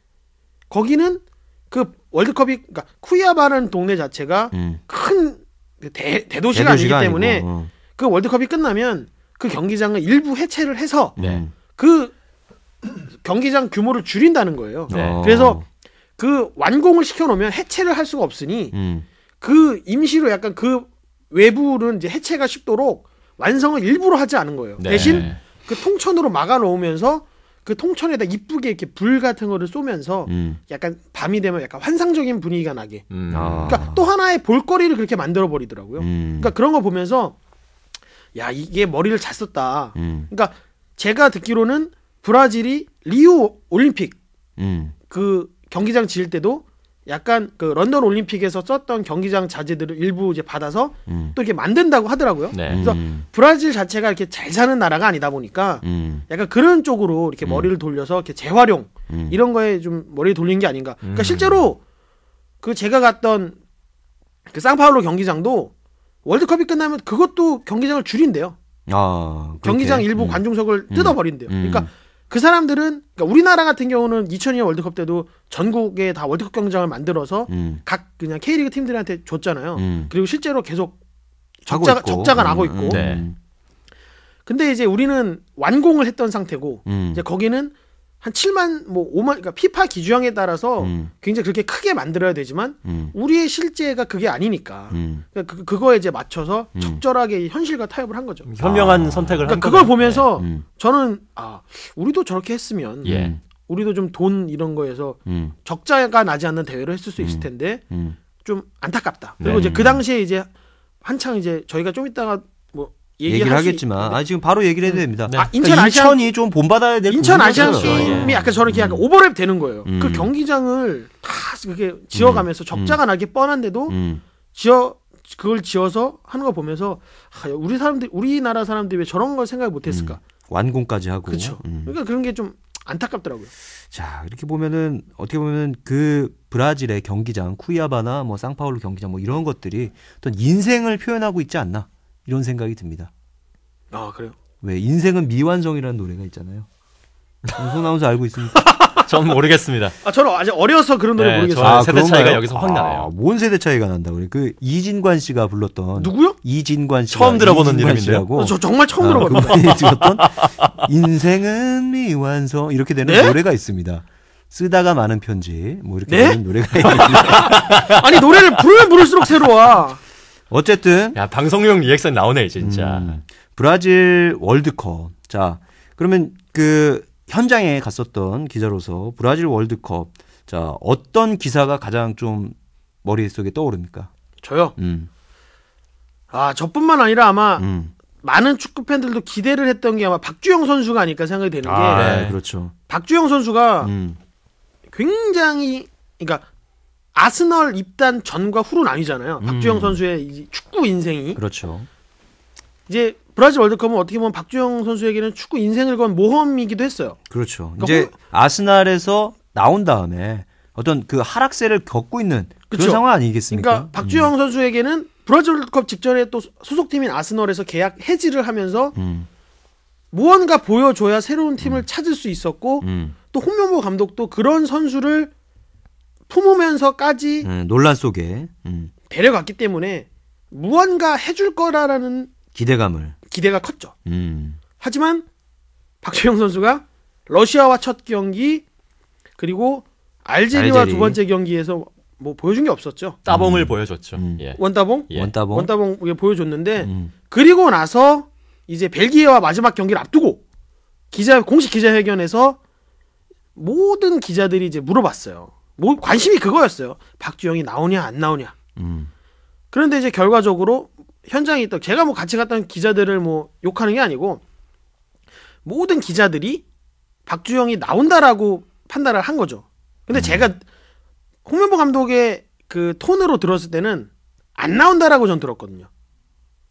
거기는 그 월드컵이 그러니까 쿠이아바라는 동네 자체가 음. 큰 그 대, 대도시가, 대도시가 아니기 때문에 아니고, 어, 어. 그 월드컵이 끝나면 그 경기장을 일부 해체를 해서 네. 그 경기장 규모를 줄인다는 거예요. 네. 어. 그래서 그 완공을 시켜놓으면 해체를 할 수가 없으니 음. 그 임시로 약간 그 외부는 이제 해체가 쉽도록 완성을 일부러 하지 않은 거예요. 네. 대신 그 통천으로 막아놓으면서 그 통천에다 이쁘게 이렇게 불 같은 거를 쏘면서 음. 약간 밤이 되면 약간 환상적인 분위기가 나게. 음. 아. 그러니까 또 하나의 볼거리를 그렇게 만들어 버리더라고요. 음. 그러니까 그런 거 보면서 야 이게 머리를 잘 썼다. 음. 그러니까 제가 듣기로는 브라질이 리우 올림픽 음. 그 경기장 지을 때도 약간 그 런던 올림픽에서 썼던 경기장 자재들을 일부 이제 받아서 음. 또 이렇게 만든다고 하더라고요. 네. 그래서 음. 브라질 자체가 이렇게 잘 사는 나라가 아니다 보니까 음. 약간 그런 쪽으로 이렇게 음. 머리를 돌려서 이렇게 재활용 음. 이런 거에 좀 머리 를 돌린 게 아닌가. 그러니까 실제로 그 제가 갔던 그 쌍파울로 경기장도 월드컵이 끝나면 그것도 경기장을 줄인대요. 아, 경기장 일부 관중석을 뜯어버린대요. 그러니까 그 사람들은 그러니까 우리나라 같은 경우는 2002년 월드컵 때도 전국에 다 월드컵 경장을 만들어서 음. 각 그냥 K리그 팀들한테 줬잖아요. 음. 그리고 실제로 계속 적자가 적자가 나고 음, 있고. 네. 근데 이제 우리는 완공을 했던 상태고 음. 이제 거기는 한 7만 뭐 5만 그러니까 피파 기준에 따라서 음. 굉장히 그렇게 크게 만들어야 되지만 음. 우리의 실제가 그게 아니니까 음. 그러니까 그, 그거에 이제 맞춰서 음. 적절하게 현실과 타협을 한 거죠. 현명한 아. 선택을 그러니까 그걸 보면서 네. 음. 저는 아 우리도 저렇게 했으면 예. 우리도 좀 돈 이런 거에서 음. 적자가 나지 않는 대회를 했을 수 있을 텐데 좀 안타깝다. 그리고 네. 이제 그 당시에 이제 한창 이제 저희가 좀 이따가 얘기를 하겠지만 아 지금 바로 얘기를 해도 음. 됩니다. 네. 아, 그러니까 인천 그러니까 아시안... 인천이 좀 본받아야 될 인천 아시안 게임이 네. 약간 저렇게 약간 음. 오버랩 되는 거예요. 그 음. 그 경기장을 다 그게 지어가면서 음. 적자가 나기 음. 뻔한데도 지어 그걸 지어서 하는 거 보면서 아, 우리 사람들 우리나라 사람들이 왜 저런 걸 생각을 못했을까? 완공까지 하고 그렇죠. 그러니까 그런 게 좀 안타깝더라고요. 자 이렇게 보면은 어떻게 보면 은그 브라질의 경기장 쿠이아바나 뭐 상파울루 경기장 뭐 이런 것들이 어떤 인생을 표현하고 있지 않나? 이런 생각이 듭니다. 아 그래요? 왜 인생은 미완성이라는 노래가 있잖아요. 손아운서 알고 있습니까? 전 모르겠습니다. 아 저는 아직 어려서 그런 노래 네, 모르겠어요. 아, 세대 그런가요? 차이가 여기서 확 아, 나네요. 뭔 세대 차이가 난다 그래? 그 이진관 씨가 불렀던 누구요? 이진관 씨 처음 들어보는 이름인데요. 어, 저 정말 처음 아, 들어봤는데. 인생은 미완성 이렇게 되는 네? 노래가 있습니다. 쓰다가 많은 편지 뭐 이렇게 네? 노래가 있는데 아니 노래를 부르면 부를수록 새로워. 어쨌든 야 방송용 리액션 나오네 진짜. 음, 브라질 월드컵. 자 그러면 그 현장에 갔었던 기자로서 브라질 월드컵. 자 어떤 기사가 가장 좀 머릿속에 떠오릅니까? 저요. 음. 아 저뿐만 아니라 아마 음. 많은 축구 팬들도 기대를 했던 게 아마 박주영 선수가 아닐까 생각이 되는 아, 게. 아, 네, 그렇죠. 박주영 선수가 음. 굉장히 그러니까 아스널 입단 전과 후로 나뉘잖아요. 음. 박주영 선수의 축구 인생이. 그렇죠. 이제 브라질 월드컵은 어떻게 보면 박주영 선수에게는 축구 인생을 건 모험이기도 했어요. 그렇죠. 그러니까 이제 홈... 뭐 아스날에서 나온 다음에 어떤 그 하락세를 겪고 있는 그렇죠. 그런 상황 아니겠습니까? 그러니까 박주영 음. 선수에게는 브라질 월드컵 직전에 또 소속팀인 아스널에서 계약 해지를 하면서 음. 무언가 보여줘야 새로운 팀을 음. 찾을 수 있었고 음. 또 홍명보 감독도 그런 선수를 품으면서까지 네, 논란 속에 음. 데려갔기 때문에 무언가 해줄 거라는 기대감을 기대가 컸죠. 음. 하지만 박주영 선수가 러시아와 첫 경기 그리고 알제리와 알제리. 두 번째 경기에서 뭐 보여준 게 없었죠. 따봉을 음. 보여줬죠. 음. 예. 원따봉? 예. 원따봉? 원따봉 보여줬는데 음. 그리고 나서 이제 벨기에와 마지막 경기를 앞두고 기자 공식 기자회견에서 모든 기자들이 이제 물어봤어요. 뭐 관심이 그거였어요. 박주영이 나오냐 안 나오냐. 음. 그런데 이제 결과적으로 현장에 있던 제가 뭐 같이 갔던 기자들을 뭐 욕하는 게 아니고 모든 기자들이 박주영이 나온다라고 판단을 한 거죠. 근데 음. 제가 홍명보 감독의 그 톤으로 들었을 때는 안 나온다라고 전 들었거든요.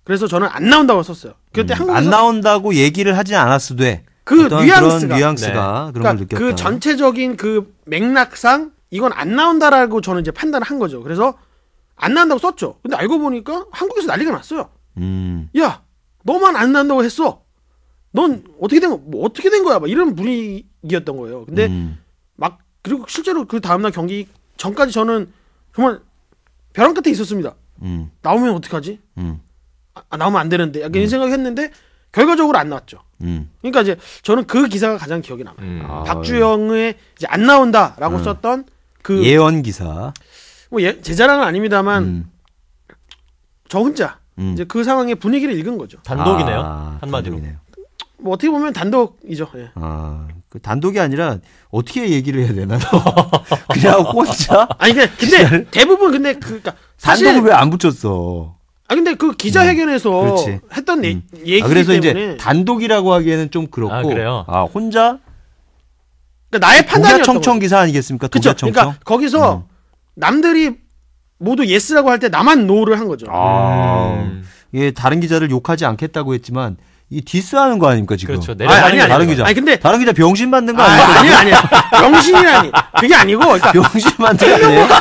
그래서 저는 안 나온다고 썼어요. 그때 음, 한국에서 안 나온다고 얘기를 하진 않았어도 그 뉘앙스가, 뉘앙스가 네. 그런 그러니까 걸 느꼈다. 그 전체적인 그 맥락상 이건 안 나온다라고 저는 이제 판단을 한 거죠. 그래서 안 나온다고 썼죠. 근데 알고 보니까 한국에서 난리가 났어요. 음. 야, 너만 안 난다고 했어. 넌 어떻게 된 거, 뭐 어떻게 된 거야? 막 이런 분위기였던 거예요. 근데 음. 막 그리고 실제로 그 다음날 경기 전까지 저는 정말 벼랑 끝에 있었습니다. 음. 나오면 어떡하지? 음. 아, 아 나오면 안 되는데. 약간 음. 이 생각했는데 결과적으로 안 나왔죠. 음. 그러니까 이제 저는 그 기사가 가장 기억에 남아요. 음. 박주영의 이제 안 나온다라고 음. 썼던 그 예언 기사. 뭐제 예, 자랑은 아닙니다만 음. 저 혼자 음. 이제 그 상황의 분위기를 읽은 거죠. 단독이네요. 아, 한마디로. 단독이네요. 뭐 어떻게 보면 단독이죠. 예. 아, 그 단독이 아니라 어떻게 얘기를 해야 되나? 그냥 혼자. 아니 근데, 근데 대부분 근데 그니까 그러니까 사실 단독을 왜 안 붙였어? 아 근데 그 기자회견에서 음, 했던 음. 아, 얘기 아, 그래서 이제 단독이라고 하기에는 좀 그렇고 아, 그래요? 아 혼자 그러니까 나의 판단이 청청 기사 아니겠습니까? 그렇죠. 그러니까 거기서 음. 남들이 모두 예스라고 할 때 나만 노를 한 거죠. 아. 음. 예, 다른 기자를 욕하지 않겠다고 했지만 이 디스하는 거 아닙니까 지금? 그렇죠. 아니, 아니, 아니, 다른 기자. 아니 근데 다른 기자 병신 받는 거 아, 아닙니까? 아니 아니야. 병신이라니. 그게 아니고 그러니까 병신 받는 거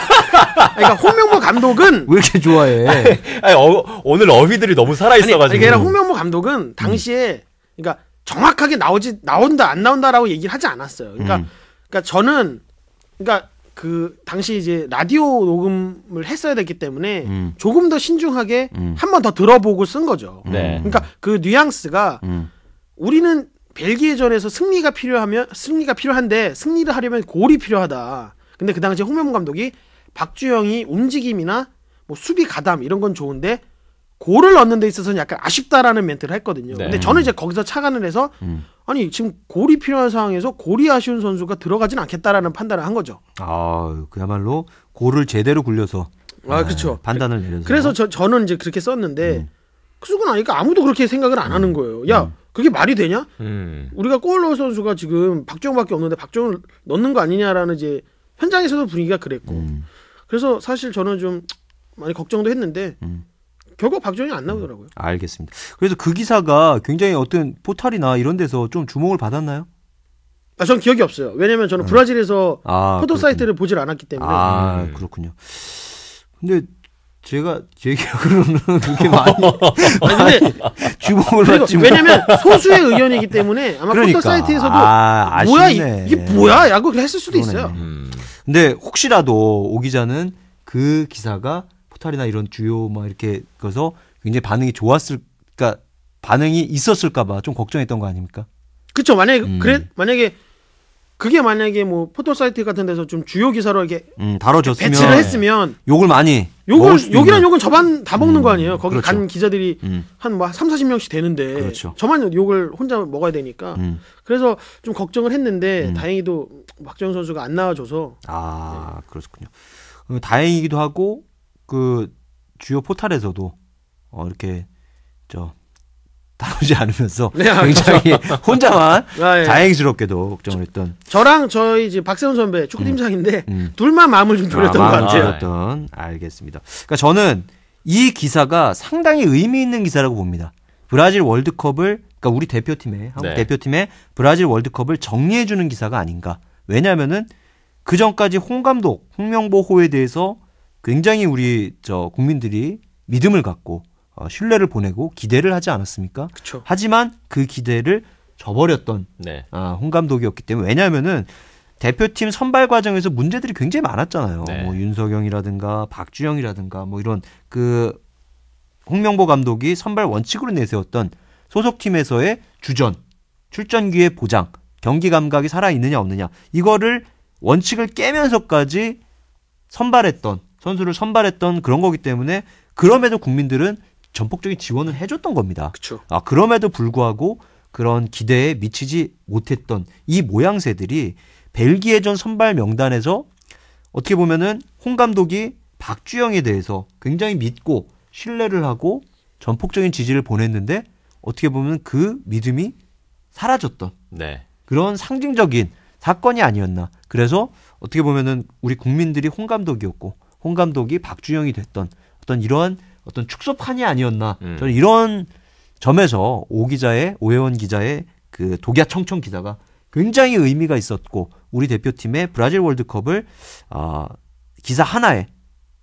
그러니까 홍명보 감독은 왜 이렇게 좋아해? 아니, 아니 어, 오늘 어휘들이 너무 살아 있어 가지고. 그러니까 홍명보 감독은 당시에 그러니까 정확하게 나오지 나온다 안 나온다라고 얘기를 하지 않았어요. 그러니까 음. 그러니까 저는 그러니까 그 당시 이제 라디오 녹음을 했어야 됐기 때문에 음. 조금 더 신중하게 음. 한번 더 들어보고 쓴 거죠. 음. 네. 그러니까 그 뉘앙스가 음. 우리는 벨기에전에서 승리가 필요하면 승리가 필요한데 승리를 하려면 골이 필요하다. 근데 그 당시에 홍명보 감독이 박주영이 움직임이나 뭐 수비 가담 이런 건 좋은데 골을 얻는데 있어서는 약간 아쉽다라는 멘트를 했거든요. 네. 근데 저는 이제 거기서 착안을 해서 음. 아니 지금 골이 필요한 상황에서 골이 아쉬운 선수가 들어가진 않겠다라는 판단을 한 거죠. 아 그야말로 골을 제대로 굴려서 아 그렇죠 판단을 그, 내려서 그래서 저 저는 이제 그렇게 썼는데 음. 그수고 아니까 아무도 그렇게 생각을 안 하는 음. 거예요. 야 음. 그게 말이 되냐? 음. 우리가 골 넣을 선수가 지금 박정밖에 없는데 박정을 넣는 거 아니냐라는 이제 현장에서도 분위기가 그랬고 음. 그래서 사실 저는 좀 많이 걱정도 했는데. 결국 박정희 안 나오더라고요. 알겠습니다. 그래서 그 기사가 굉장히 어떤 포탈이나 이런 데서 좀 주목을 받았나요? 아, 전 기억이 없어요. 왜냐면 저는 음. 브라질에서 아, 포토 사이트를 보질 않았기 때문에. 아, 음. 그렇군요. 근데 제가 제 기억으로는 그렇게 많이 아니 근데 주목을 받지 왜냐면 소수의 의견이기 때문에 아마 그러니까. 포털 사이트에서도 아, 뭐야 아 이, 게 뭐야 야구 했을 수도 그러네. 있어요. 음. 근데 혹시라도 오 기자는 그 기사가 포탈이나 이런 주요 막 뭐 이렇게 그래서 굉장히 반응이 좋았을 그러니까 반응이 있었을까봐 좀 걱정했던 거 아닙니까? 그렇죠. 만약에 음. 그래 만약에 그게 만약에 뭐 포털 사이트 같은 데서 좀 주요 기사로 이렇게 음, 다뤄졌으면 배치를 했으면 욕을 많이 욕을 욕이란 욕은 저만 다 먹는 음, 거 아니에요. 거기 그렇죠. 간 기자들이 음. 한뭐 3, 40명씩 되는데 그렇죠. 저만 욕을 혼자 먹어야 되니까. 음. 그래서 좀 걱정을 했는데 음. 다행히도 박정 선수가 안 나와 줘서 아, 네. 그렇군요. 다행이기도 하고 그 주요 포탈에서도 어 이렇게 저 다루지 않으면서 네, 굉장히 혼자만 아, 예. 다행스럽게도 걱정을 했던 저랑 저희 이제 박세훈 선배 축구팀장인데 음, 음. 둘만 마음을 좀 졸였던 아, 것 같아요. 졸였던 알겠습니다. 그러니까 저는 이 기사가 상당히 의미 있는 기사라고 봅니다. 브라질 월드컵을 그러니까 우리 대표팀에 한국 네. 대표팀에 브라질 월드컵을 정리해 주는 기사가 아닌가. 왜냐면은 그 전까지 홍 감독, 홍명보호에 대해서 굉장히 우리 저 국민들이 믿음을 갖고 어, 신뢰를 보내고 기대를 하지 않았습니까? 그쵸. 하지만 그 기대를 저버렸던 네. 아, 홍 감독이었기 때문에 왜냐하면은 대표팀 선발 과정에서 문제들이 굉장히 많았잖아요. 네. 뭐 윤석영이라든가 박주영이라든가 뭐 이런 그 홍명보 감독이 선발 원칙으로 내세웠던 소속팀에서의 주전, 출전 기의 보장, 경기 감각이 살아 있느냐 없느냐 이거를 원칙을 깨면서까지 선발했던 선수를 선발했던 그런 거기 때문에 그럼에도 국민들은 전폭적인 지원을 해줬던 겁니다. 그쵸. 아 그럼에도 불구하고 그런 기대에 미치지 못했던 이 모양새들이 벨기에전 선발 명단에서 어떻게 보면은 홍 감독이 박주영에 대해서 굉장히 믿고 신뢰를 하고 전폭적인 지지를 보냈는데 어떻게 보면 그 믿음이 사라졌던 네. 그런 상징적인 사건이 아니었나. 그래서 어떻게 보면은 우리 국민들이 홍 감독이었고 홍 감독이 박주영이 됐던 어떤 이러한 어떤 축소판이 아니었나 음. 저는 이런 점에서 오 기자의 오해원 기자의 그 독야 청청 기자가 굉장히 의미가 있었고 우리 대표팀의 브라질 월드컵을 아 기사 하나에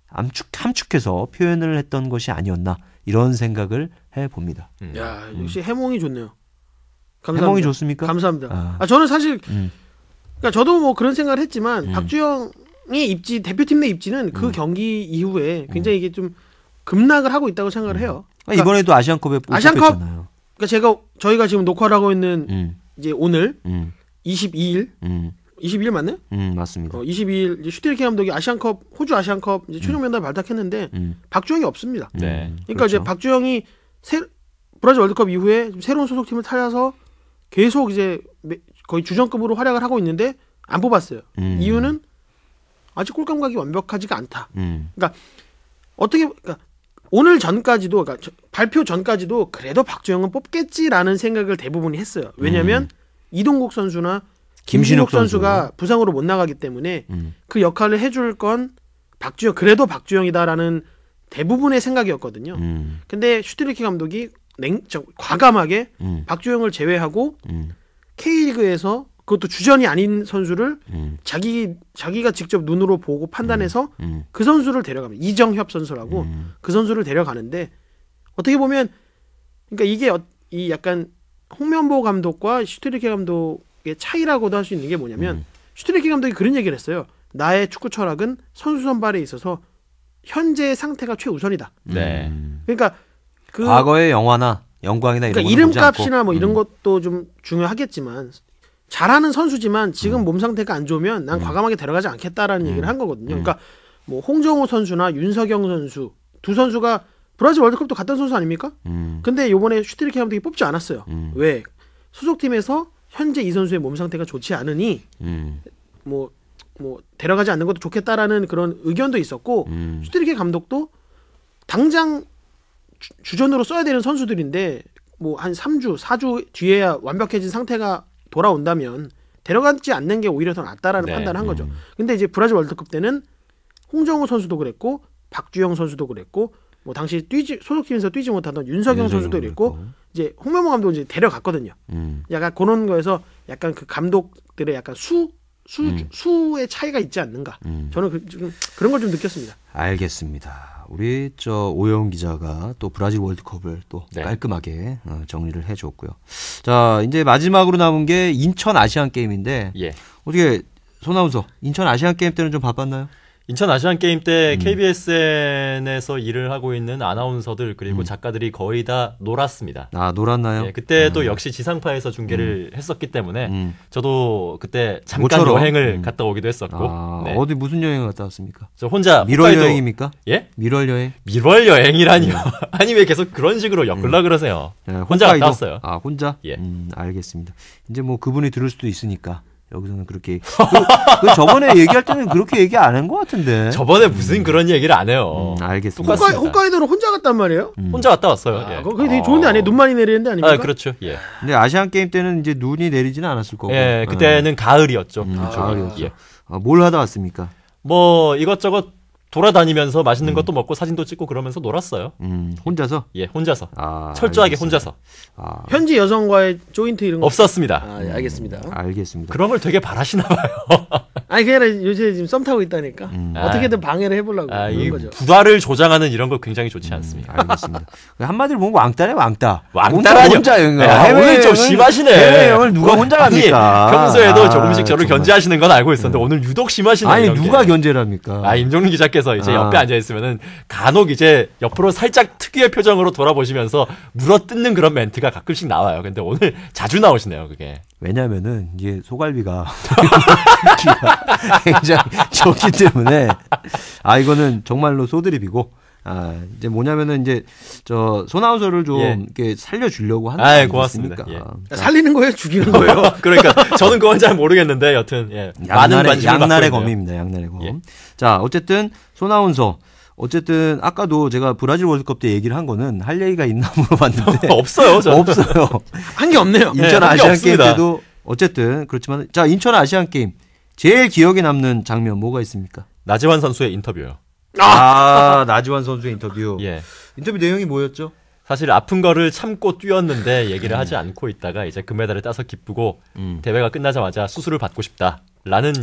함축 함축해서 표현을 했던 것이 아니었나 이런 생각을 해 봅니다. 음. 야 음. 역시 해몽이 좋네요. 감사합니다. 해몽이 좋습니까? 감사합니다. 아, 아 저는 사실 음. 그러니까 저도 뭐 그런 생각을 했지만 음. 박주영 의 입지 대표팀 내 입지는 그 음. 경기 이후에 음. 굉장히 이게 좀 급락을 하고 있다고 생각을 음. 해요. 그러니까 이번에도 아시안컵에 아시안컵 그러니까 제가 저희가 지금 녹화를 하고 있는 음. 이제 오늘 음. 22일 음. 22일 맞나요? 음 맞습니다. 어, 22일 이제 슈틸케 감독이 아시안컵 호주 아시안컵 이제 최종 음. 면담 발탁했는데 박주영이 없습니다. 네. 네 그렇죠. 그러니까 그렇죠. 이제 박주영이 새, 브라질 월드컵 이후에 새로운 소속팀을 찾아서 계속 이제 거의 주전급으로 활약을 하고 있는데 안 뽑았어요. 이유는 아직 골 감각이 완벽하지가 않다. 음. 그러니까 어떻게 그러니까 오늘 전까지도 그러니까 저, 발표 전까지도 그래도 박주영은 뽑겠지라는 생각을 대부분이 했어요. 왜냐하면 음. 이동국 선수나 김신욱 선수가 선수 부상으로 못 나가기 때문에 음. 그 역할을 해줄 건 박주영 그래도 박주영이다라는 대부분의 생각이었거든요. 음. 근데 슈트리키 감독이 냉, 저, 과감하게 음. 박주영을 제외하고 음. K리그에서 그것도 주전이 아닌 선수를 음. 자기 자기가 직접 눈으로 보고 판단해서 음. 음. 그 선수를 데려가면 이정협 선수라고 음. 그 선수를 데려가는데 어떻게 보면 그러니까 이게 어, 이 약간 홍명보 감독과 슈트리케 감독의 차이라고도 할 수 있는 게 뭐냐면 음. 슈트리케 감독이 그런 얘기를 했어요. 나의 축구 철학은 선수 선발에 있어서 현재의 상태가 최우선이다. 음. 네. 그러니까 그 과거의 영화나 영광이나 그러니까 이름값이나 뭐 이런 것도 좀 중요하겠지만 잘하는 선수지만 지금 음. 몸 상태가 안 좋으면 난 음. 과감하게 데려가지 않겠다라는 음. 얘기를 한 거거든요. 그러니까 뭐 홍정호 선수나 윤석영 선수 두 선수가 브라질 월드컵도 갔던 선수 아닙니까? 근데 요번에 슈트리케 감독이 뽑지 않았어요. 왜? 소속팀에서 현재 이 선수의 몸 상태가 좋지 않으니 뭐뭐 뭐 데려가지 않는 것도 좋겠다라는 그런 의견도 있었고 음. 슈트리케 감독도 당장 주, 전으로 써야 되는 선수들인데 뭐한 3주, 4주 뒤에야 완벽해진 상태가 돌아온다면 데려가지 않는 게 오히려 더 낫다라는 네. 판단을 한 거죠. 음. 근데 이제 브라질 월드컵 때는 홍정우 선수도 그랬고 박주영 선수도 그랬고 뭐 당시 뛰지 소속팀에서 뛰지 못하던 윤석영, 선수도 그랬고, 그랬고. 이제 홍명보 감독 이제 데려갔거든요. 음. 약간 그런 거에서 약간 그 감독들의 약간 수 수, 음. 수의 차이가 있지 않는가. 음. 저는 그, 그런 걸 좀 느꼈습니다. 알겠습니다. 우리 저 오영 기자가 또 브라질 월드컵을 또 네. 깔끔하게 어, 정리를 해줬고요. 자 이제 마지막으로 남은 게 인천 아시안 게임인데 예. 어떻게 손아운서 인천 아시안 게임 때는 좀 바빴나요? 인천 아시안 게임 때 음. KBSN에서 일을 하고 있는 아나운서들 그리고 음. 작가들이 거의 다 놀았습니다. 아 놀았나요? 네, 그때 또 아. 역시 지상파에서 중계를 음. 했었기 때문에 음. 저도 그때 잠깐 모처럼. 여행을 음. 갔다 오기도 했었고 아, 네. 어디 무슨 여행 을 갔다 왔습니까? 저 혼자 밀월 여행입니까? 예? 미월 여행? 밀월 여행이라니요? 아니 왜 계속 그런 식으로 엮으려 그러세요? 네, 혼자 갔다 왔어요. 아 혼자? 예. 알겠습니다. 이제 뭐 그분이 들을 수도 있으니까 여기서는 그렇게 그, 그 저번에 얘기할 때는 그렇게 얘기 안 한 것 같은데 저번에 음. 무슨 그런 얘기를 안 해요. 음, 알겠습니다. 똑같 홋카, 홋카이도로 혼자 갔단 말이에요? 음. 혼자 갔다 왔어요. 아, 예. 그게 되게 아. 좋은데 아니에요? 눈 많이 내리는 데 아닙니까? 아, 그렇죠. 예. 근데 아시안 게임 때는 이제 눈이 내리지는 않았을 거고. 예, 음. 그때는 예. 가을이었죠. 음, 아, 가을이었죠. 예. 아, 뭘 하다 왔습니까? 뭐 이것저것 돌아다니면서 맛있는 음. 것도 먹고 사진도 찍고 그러면서 놀았어요. 음, 혼자서? 예, 혼자서. 아, 철저하게 알겠습니다. 혼자서. 아. 현지 여성과의 조인트 이런 거 없었습니다. 아, 예, 알겠습니다. 음, 알겠습니다. 그런 걸 되게 바라시나 봐요. 아니, 그게 요새 지금 썸 타고 있다니까. 음. 아, 어떻게든 방해를 해보려고 아, 그 거죠. 부다를 조장하는 이런 거 굉장히 좋지 음, 않습니다. 알겠습니다. 그 한마디로 보면 왕따네, 왕따. 왕따라뇨. 혼자 여행 해외 좀 심하시네. 해외 누가 어, 혼자 갑니까? 평소에도 조금씩 아, 저를 정말. 견제하시는 건 알고 있었는데 음. 오늘 유독 심하시네. 아니, 누가 견제랍니까? 아, 임종민 기자께 선생님께서 이제 옆에 아. 앉아 있으면은 간혹 이제 옆으로 살짝 특유의 표정으로 돌아보시면서 물어뜯는 그런 멘트가 가끔씩 나와요. 근데 오늘 자주 나오시네요, 그게. 왜냐면은 이게 소갈비가 굉장히 좋기 때문에 아 이거는 정말로 소드립이고 아, 이제 뭐냐면은 이제 저 소나우저를 좀 예. 이렇게 살려 주려고 하는 아, 고맙습니다. 예. 그러니까 살리는 거예요, 죽이는 거예요. 그러니까 저는 그건 잘 모르겠는데 여튼 예. 양날의, 양날의 검입니다. 양날의 검. 예. 자, 어쨌든 소나운서 어쨌든 아까도 제가 브라질 월드컵 때 얘기를 한 거는 할 얘기가 있나 물어봤는데 없어요. 저는. 없어요. 한 게 없네요. 인천 예, 아시안 게임 때도 어쨌든 그렇지만 자, 인천 아시안 게임 제일 기억에 남는 장면 뭐가 있습니까? 나지환 선수의 인터뷰요. 아. 아, 나지완 선수의 인터뷰. 예. 인터뷰 내용이 뭐였죠? 사실 아픈 거를 참고 뛰었는데 얘기를 음. 하지 않고 있다가 이제 금메달을 따서 기쁘고 음. 대회가 끝나자마자 수술을 받고 싶다라는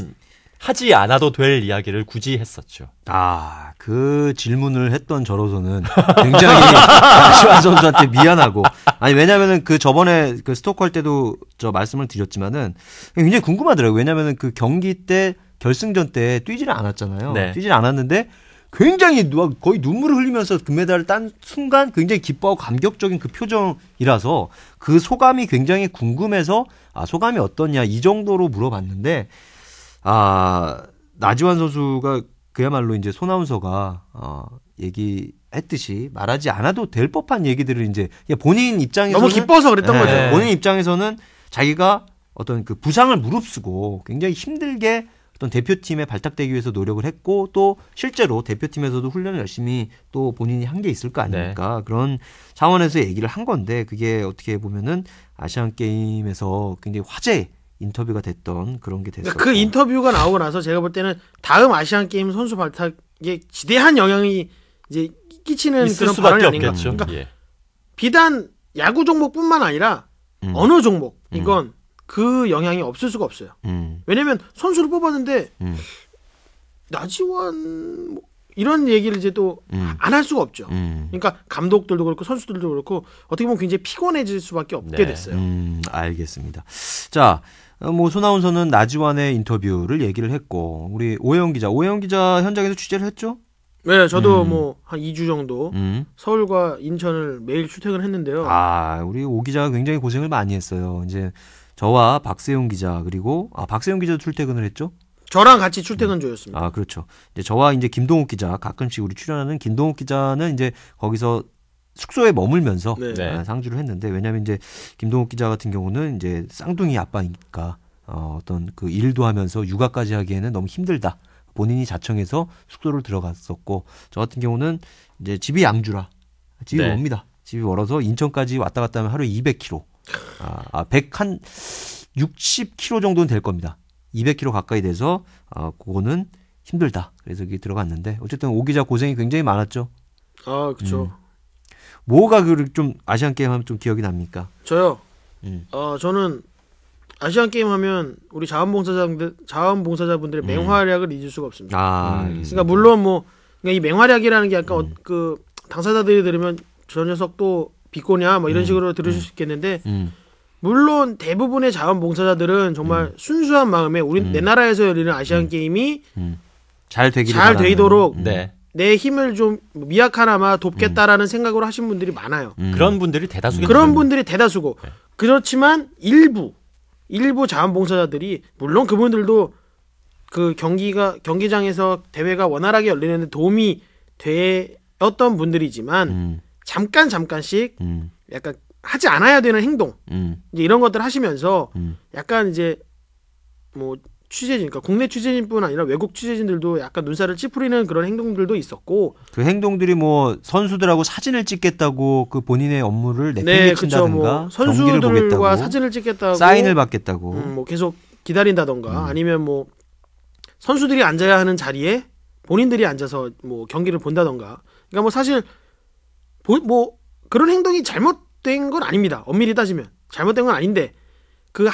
하지 않아도 될 이야기를 굳이 했었죠. 아, 그 질문을 했던 저로서는 굉장히 나지완 선수한테 미안하고. 아니, 왜냐면은 그 저번에 그 스토커 할 때도 저 말씀을 드렸지만은 굉장히 궁금하더라고요. 왜냐면은 그 경기 때 결승전 때뛰지를 않았잖아요. 네. 뛰지를 않았는데 굉장히 거의 눈물을 흘리면서 금메달을 그 딴 순간 굉장히 기뻐하고 감격적인 그 표정이라서 그 소감이 굉장히 궁금해서 아 소감이 어떠냐 이 정도로 물어봤는데 아 나지완 선수가 그야말로 이제 소나운서가어 얘기 했듯이 말하지 않아도 될 법한 얘기들을 이제 본인 입장에서 너무 기뻐서 그랬던 네. 거죠. 본인 입장에서는 자기가 어떤 그 부상을 무릅쓰고 굉장히 힘들게 어떤 대표팀에 발탁되기 위해서 노력을 했고 또 실제로 대표팀에서도 훈련을 열심히 또 본인이 한 게 있을 거 아닙니까? 네. 그런 차원에서 얘기를 한 건데 그게 어떻게 보면은 아시안 게임에서 굉장히 화제 인터뷰가 됐던 그런 게 됐어요. 그 인터뷰가 나오고 나서 제가 볼 때는 다음 아시안 게임 선수 발탁에 지대한 영향이 이제 끼치는 그런 발언이 아닌가. 그러니까 예. 비단 야구 종목뿐만 아니라 음. 어느 종목 이건 음. 그 영향이 없을 수가 없어요. 음. 왜냐면 선수를 뽑았는데 음. 나지원 뭐 이런 얘기를 이제 또 안할 음. 수가 없죠. 음. 그러니까 감독들도 그렇고 선수들도 그렇고 어떻게 보면 굉장히 피곤해질 수밖에 없게 네. 됐어요. 음, 알겠습니다. 자, 어, 뭐 손아운서는 나지원의 인터뷰를 얘기를 했고 우리 오영 기자, 오영 기자 현장에서 취재를 했죠? 네, 저도 음. 뭐한 2주 정도 음. 서울과 인천을 매일 출퇴근했는데요. 아, 우리 오 기자가 굉장히 고생을 많이 했어요. 이제 저와 박세용 기자 그리고 아박세용 기자도 출퇴근을 했죠? 저랑 같이 출퇴근 조였습니다. 아 그렇죠. 이제 저와 이제 김동욱 기자 가끔씩 우리 출연하는 김동욱 기자는 이제 거기서 숙소에 머물면서 네. 네. 아, 상주를 했는데 왜냐하면 이제 김동욱 기자 같은 경우는 이제 쌍둥이 아빠니까 어, 어떤 그 일도 하면서 육아까지 하기에는 너무 힘들다. 본인이 자청해서 숙소를 들어갔었고 저 같은 경우는 이제 집이 양주라 집이 네. 멉니다. 집이 멀어서 인천까지 왔다 갔다 하면 하루 200km. 아, 100한 아, 60kg 정도는 될 겁니다. 200kg 가까이 돼서 아, 그거는 힘들다. 그래서 이게 들어갔는데 어쨌든 오 기자 고생이 굉장히 많았죠. 아, 그렇죠. 음. 뭐가 그좀 아시안 게임 하면 좀 기억이 납니까? 저요. 음. 어, 저는 아시안 게임 하면 우리 자원봉사자분들 자원봉사자분들의 음. 맹활약을 잊을 수가 없습니다. 아, 음. 그러니까 물론 뭐 그러니까 이 맹활약이라는 게 약간 음. 어, 그 당사자들이 들으면 저 녀석도 비꼬냐 뭐 이런 음, 식으로 들으실 음, 수 있겠는데 음. 물론 대부분의 자원봉사자들은 정말 음. 순수한 마음에 우리 음. 내 나라에서 열리는 아시안 음. 게임이 잘 되기 잘 되도록 네. 내 힘을 좀 미약하나마 돕겠다라는 생각으로 하신 분들이 많아요. 그런 분들이 대다수 그런 분들이 대다수고 네. 그렇지만 일부 일부 자원봉사자들이 물론 그분들도 그 경기가 경기장에서 대회가 원활하게 열리는데 도움이 되었던 분들이지만 잠깐 잠깐씩 음. 약간 하지 않아야 되는 행동 음. 이제 이런 것들 하시면서 음. 약간 이제 뭐 취재진, 그러니까 국내 취재진뿐 아니라 외국 취재진들도 약간 눈살을 찌푸리는 그런 행동들도 있었고 그 행동들이 뭐 선수들하고 사진을 찍겠다고 그 본인의 업무를 네, 내팽개친다든가 네, 뭐 선수들과 사진을 찍겠다고 사인을 받겠다고 음, 뭐 계속 기다린다던가 음. 아니면 뭐 선수들이 앉아야 하는 자리에 본인들이 앉아서 뭐 경기를 본다던가 그러니까 뭐 사실 뭐 그런 행동이 잘못된 건 아닙니다. 엄밀히 따지면 잘못된 건 아닌데 그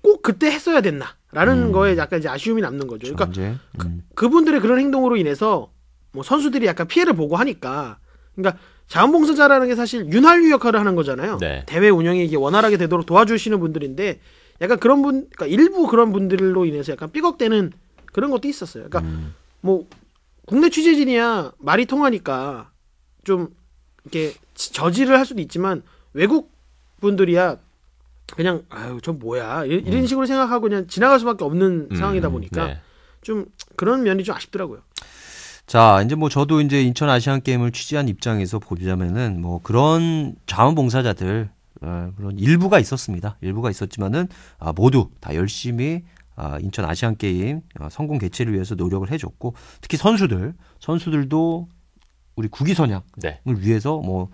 꼭 그때 했어야 됐나라는 음. 거에 약간 이제 아쉬움이 남는 거죠. 그러니까 그, 음. 그, 그분들의 그런 행동으로 인해서 뭐 선수들이 약간 피해를 보고 하니까 그러니까 자원봉사자라는 게 사실 윤활유 역할을 하는 거잖아요. 네. 대회 운영이 이게 원활하게 되도록 도와주시는 분들인데 약간 그런 분, 그러니까 일부 그런 분들로 인해서 약간 삐걱대는 그런 것도 있었어요. 그러니까 음. 뭐 국내 취재진이야 말이 통하니까 좀 이렇게 저지를 할 수도 있지만 외국 분들이야 그냥 아유 저 뭐야 이런 음. 식으로 생각하고 그냥 지나갈 수밖에 없는 음, 상황이다 음, 보니까 네. 좀 그런 면이 좀 아쉽더라고요. 자, 이제 뭐 저도 이제 인천 아시안 게임을 취재한 입장에서 보자면은 뭐 그런 자원봉사자들 어, 그런 일부가 있었습니다. 일부가 있었지만은 아, 모두 다 열심히 아, 인천 아시안 게임 어, 성공 개최를 위해서 노력을 해줬고 특히 선수들 선수들도 우리 국위 선양을 네. 위해서 뭐,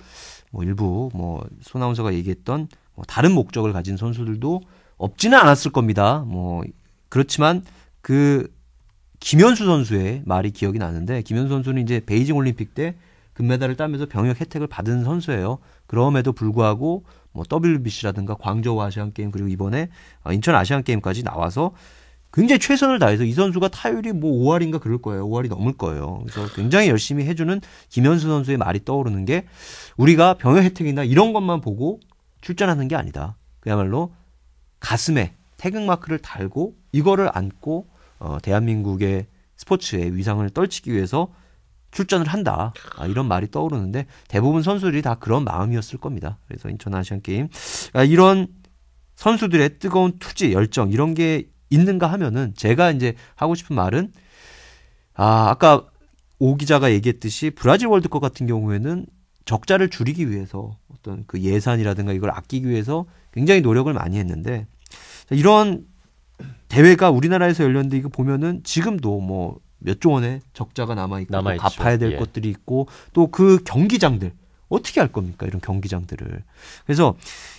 뭐 일부 뭐 소나운서가 얘기했던 뭐 다른 목적을 가진 선수들도 없지는 않았을 겁니다. 뭐 그렇지만 그 김현수 선수의 말이 기억이 나는데 김현수 선수는 이제 베이징 올림픽 때 금메달을 따면서 병역 혜택을 받은 선수예요. 그럼에도 불구하고 뭐 WBC라든가 광저우 아시안 게임 그리고 이번에 인천 아시안 게임까지 나와서 굉장히 최선을 다해서 이 선수가 타율이 뭐 5할인가 그럴 거예요. 5할이 넘을 거예요. 그래서 굉장히 열심히 해주는 김현수 선수의 말이 떠오르는 게 우리가 병역 혜택이나 이런 것만 보고 출전하는 게 아니다. 그야말로 가슴에 태극마크를 달고 이거를 안고 어, 대한민국의 스포츠의 위상을 떨치기 위해서 출전을 한다. 아, 이런 말이 떠오르는데 대부분 선수들이 다 그런 마음이었을 겁니다. 그래서 인천 아시안 게임 아, 이런 선수들의 뜨거운 투지 열정 이런 게 있는가 하면은 제가 이제 하고 싶은 말은 아, 아까 오 기자가 얘기했듯이 브라질 월드컵 같은 경우에는 적자를 줄이기 위해서 어떤 그 예산이라든가 이걸 아끼기 위해서 굉장히 노력을 많이 했는데 이런 대회가 우리나라에서 열렸는데 이거 보면은 지금도 뭐 몇 조 원의 적자가 남아 있고 남아 갚아야 될 예. 것들이 있고 또 그 경기장들 어떻게 할 겁니까 이런 경기장들을 그래서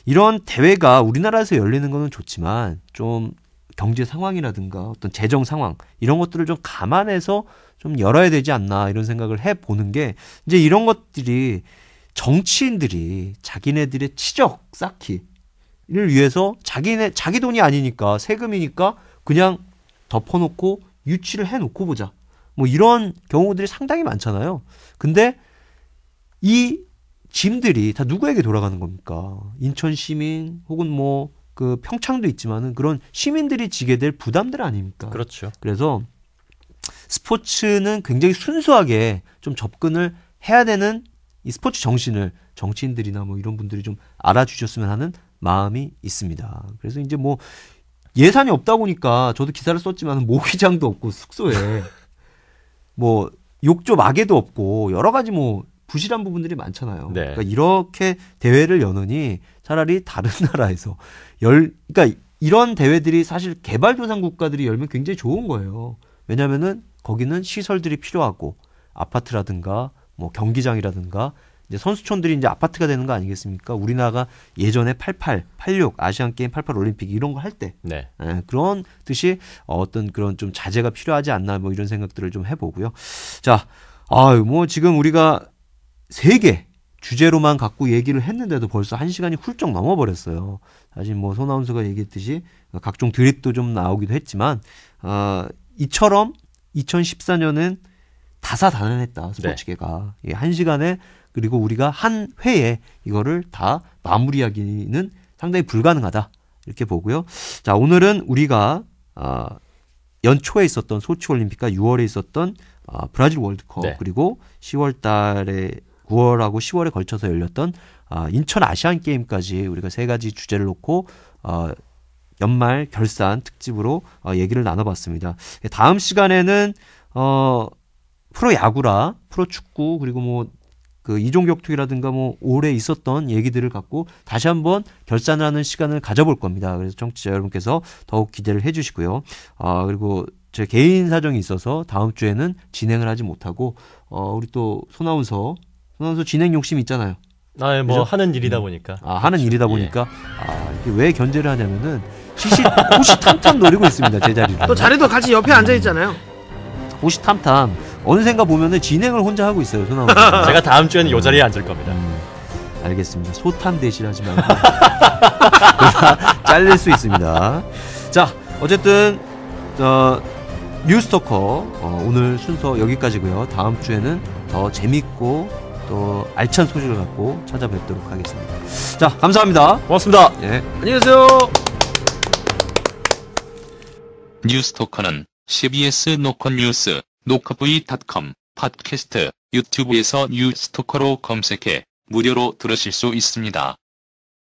이런 대회가 우리나라에서 열리는 거는 좋지만 좀 경제 상황이라든가 어떤 재정 상황 이런 것들을 좀 감안해서 좀 열어야 되지 않나 이런 생각을 해 보는 게 이제 이런 것들이 정치인들이 자기네들의 치적 쌓기를 위해서 자기네 자기 돈이 아니니까 세금이니까 그냥 덮어놓고 유치를 해놓고 보자 뭐 이런 경우들이 상당히 많잖아요. 근데 이 짐들이 다 누구에게 돌아가는 겁니까? 인천 시민 혹은 뭐그 평창도 있지만은 그런 시민들이 지게 될 부담들 아닙니까? 그렇죠. 그래서 스포츠는 굉장히 순수하게 좀 접근을 해야 되는 이 스포츠 정신을 정치인들이나 뭐 이런 분들이 좀 알아주셨으면 하는 마음이 있습니다. 그래서 이제 뭐 예산이 없다 보니까 저도 기사를 썼지만 모기장도 없고 숙소에 뭐 욕조 마개도 없고 여러 가지 뭐 부실한 부분들이 많잖아요. 네. 그러니까 이렇게 대회를 여느니 차라리 다른 나라에서 열 그러니까 이런 대회들이 사실 개발도상 국가들이 열면 굉장히 좋은 거예요. 왜냐면은 거기는 시설들이 필요하고 아파트라든가 뭐 경기장이라든가 이제 선수촌들이 이제 아파트가 되는 거 아니겠습니까? 우리나라가 예전에 88, 86 아시안 게임 88 올림픽 이런 거 할 때 네. 네, 그런 뜻이 어떤 그런 좀자재가 필요하지 않나 뭐 이런 생각들을 좀 해보고요. 자, 아유 뭐 지금 우리가 세개 주제로만 갖고 얘기를 했는데도 벌써 한 시간이 훌쩍 넘어버렸어요. 사실 뭐손아운서가 얘기했듯이 각종 드립도 좀 나오기도 했지만 어, 이처럼 2014년은 다사다난했다 네. 스포츠계가 네. 예, 한 시간에 그리고 우리가 한 회에 이거를 다 마무리하기는 상당히 불가능하다 이렇게 보고요. 자 오늘은 우리가 어, 연초에 있었던 소치 올림픽과 6월에 있었던 어, 브라질 월드컵 네. 그리고 10월 달에 9월하고 10월에 걸쳐서 열렸던 아, 인천 아시안 게임까지 우리가 세 가지 주제를 놓고 어, 연말 결산 특집으로 어, 얘기를 나눠봤습니다. 예, 다음 시간에는 어, 프로 야구라 프로 축구 그리고 뭐 그 이종격투기라든가 뭐 올해 있었던 얘기들을 갖고 다시 한번 결산을 하는 시간을 가져볼 겁니다. 그래서 청취자 여러분께서 더욱 기대를 해주시고요. 아 그리고 제 개인 사정이 있어서 다음 주에는 진행을 하지 못하고 어 우리 또소나운서 손 선수 진행 욕심 있잖아요. 아, 예, 뭐 하는 일이다 음. 보니까. 아, 그렇죠. 일이다 예. 보니까. 예. 아, 이게 왜 견제를 하냐면은 시시 호시탐탐 노리고 있습니다, 제자리를. 또 자리도 같이 옆에 앉아 있잖아요. 호시탐탐. 어느샌가 보면은 진행을 혼자 하고 있어요, 손아 제가 다음 주에는 요 자리에 앉을 겁니다. 음, 알겠습니다. 소탐 대실 하지 말고. 잘릴 수 있습니다. 자, 어쨌든 어, 뉴스토커 어, 오늘 순서 여기까지고요. 다음 주에는 더 재밌고 또 알찬 소식을 갖고 찾아뵙도록 하겠습니다. 자, 감사합니다. 고맙습니다. 예. 안녕히 계세요. 뉴스토커는 CBS 노컷뉴스, 노컷V.com, 팟캐스트, 유튜브에서 뉴스토커로 검색해 무료로 들으실 수 있습니다.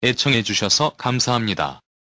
애청해주셔서 감사합니다.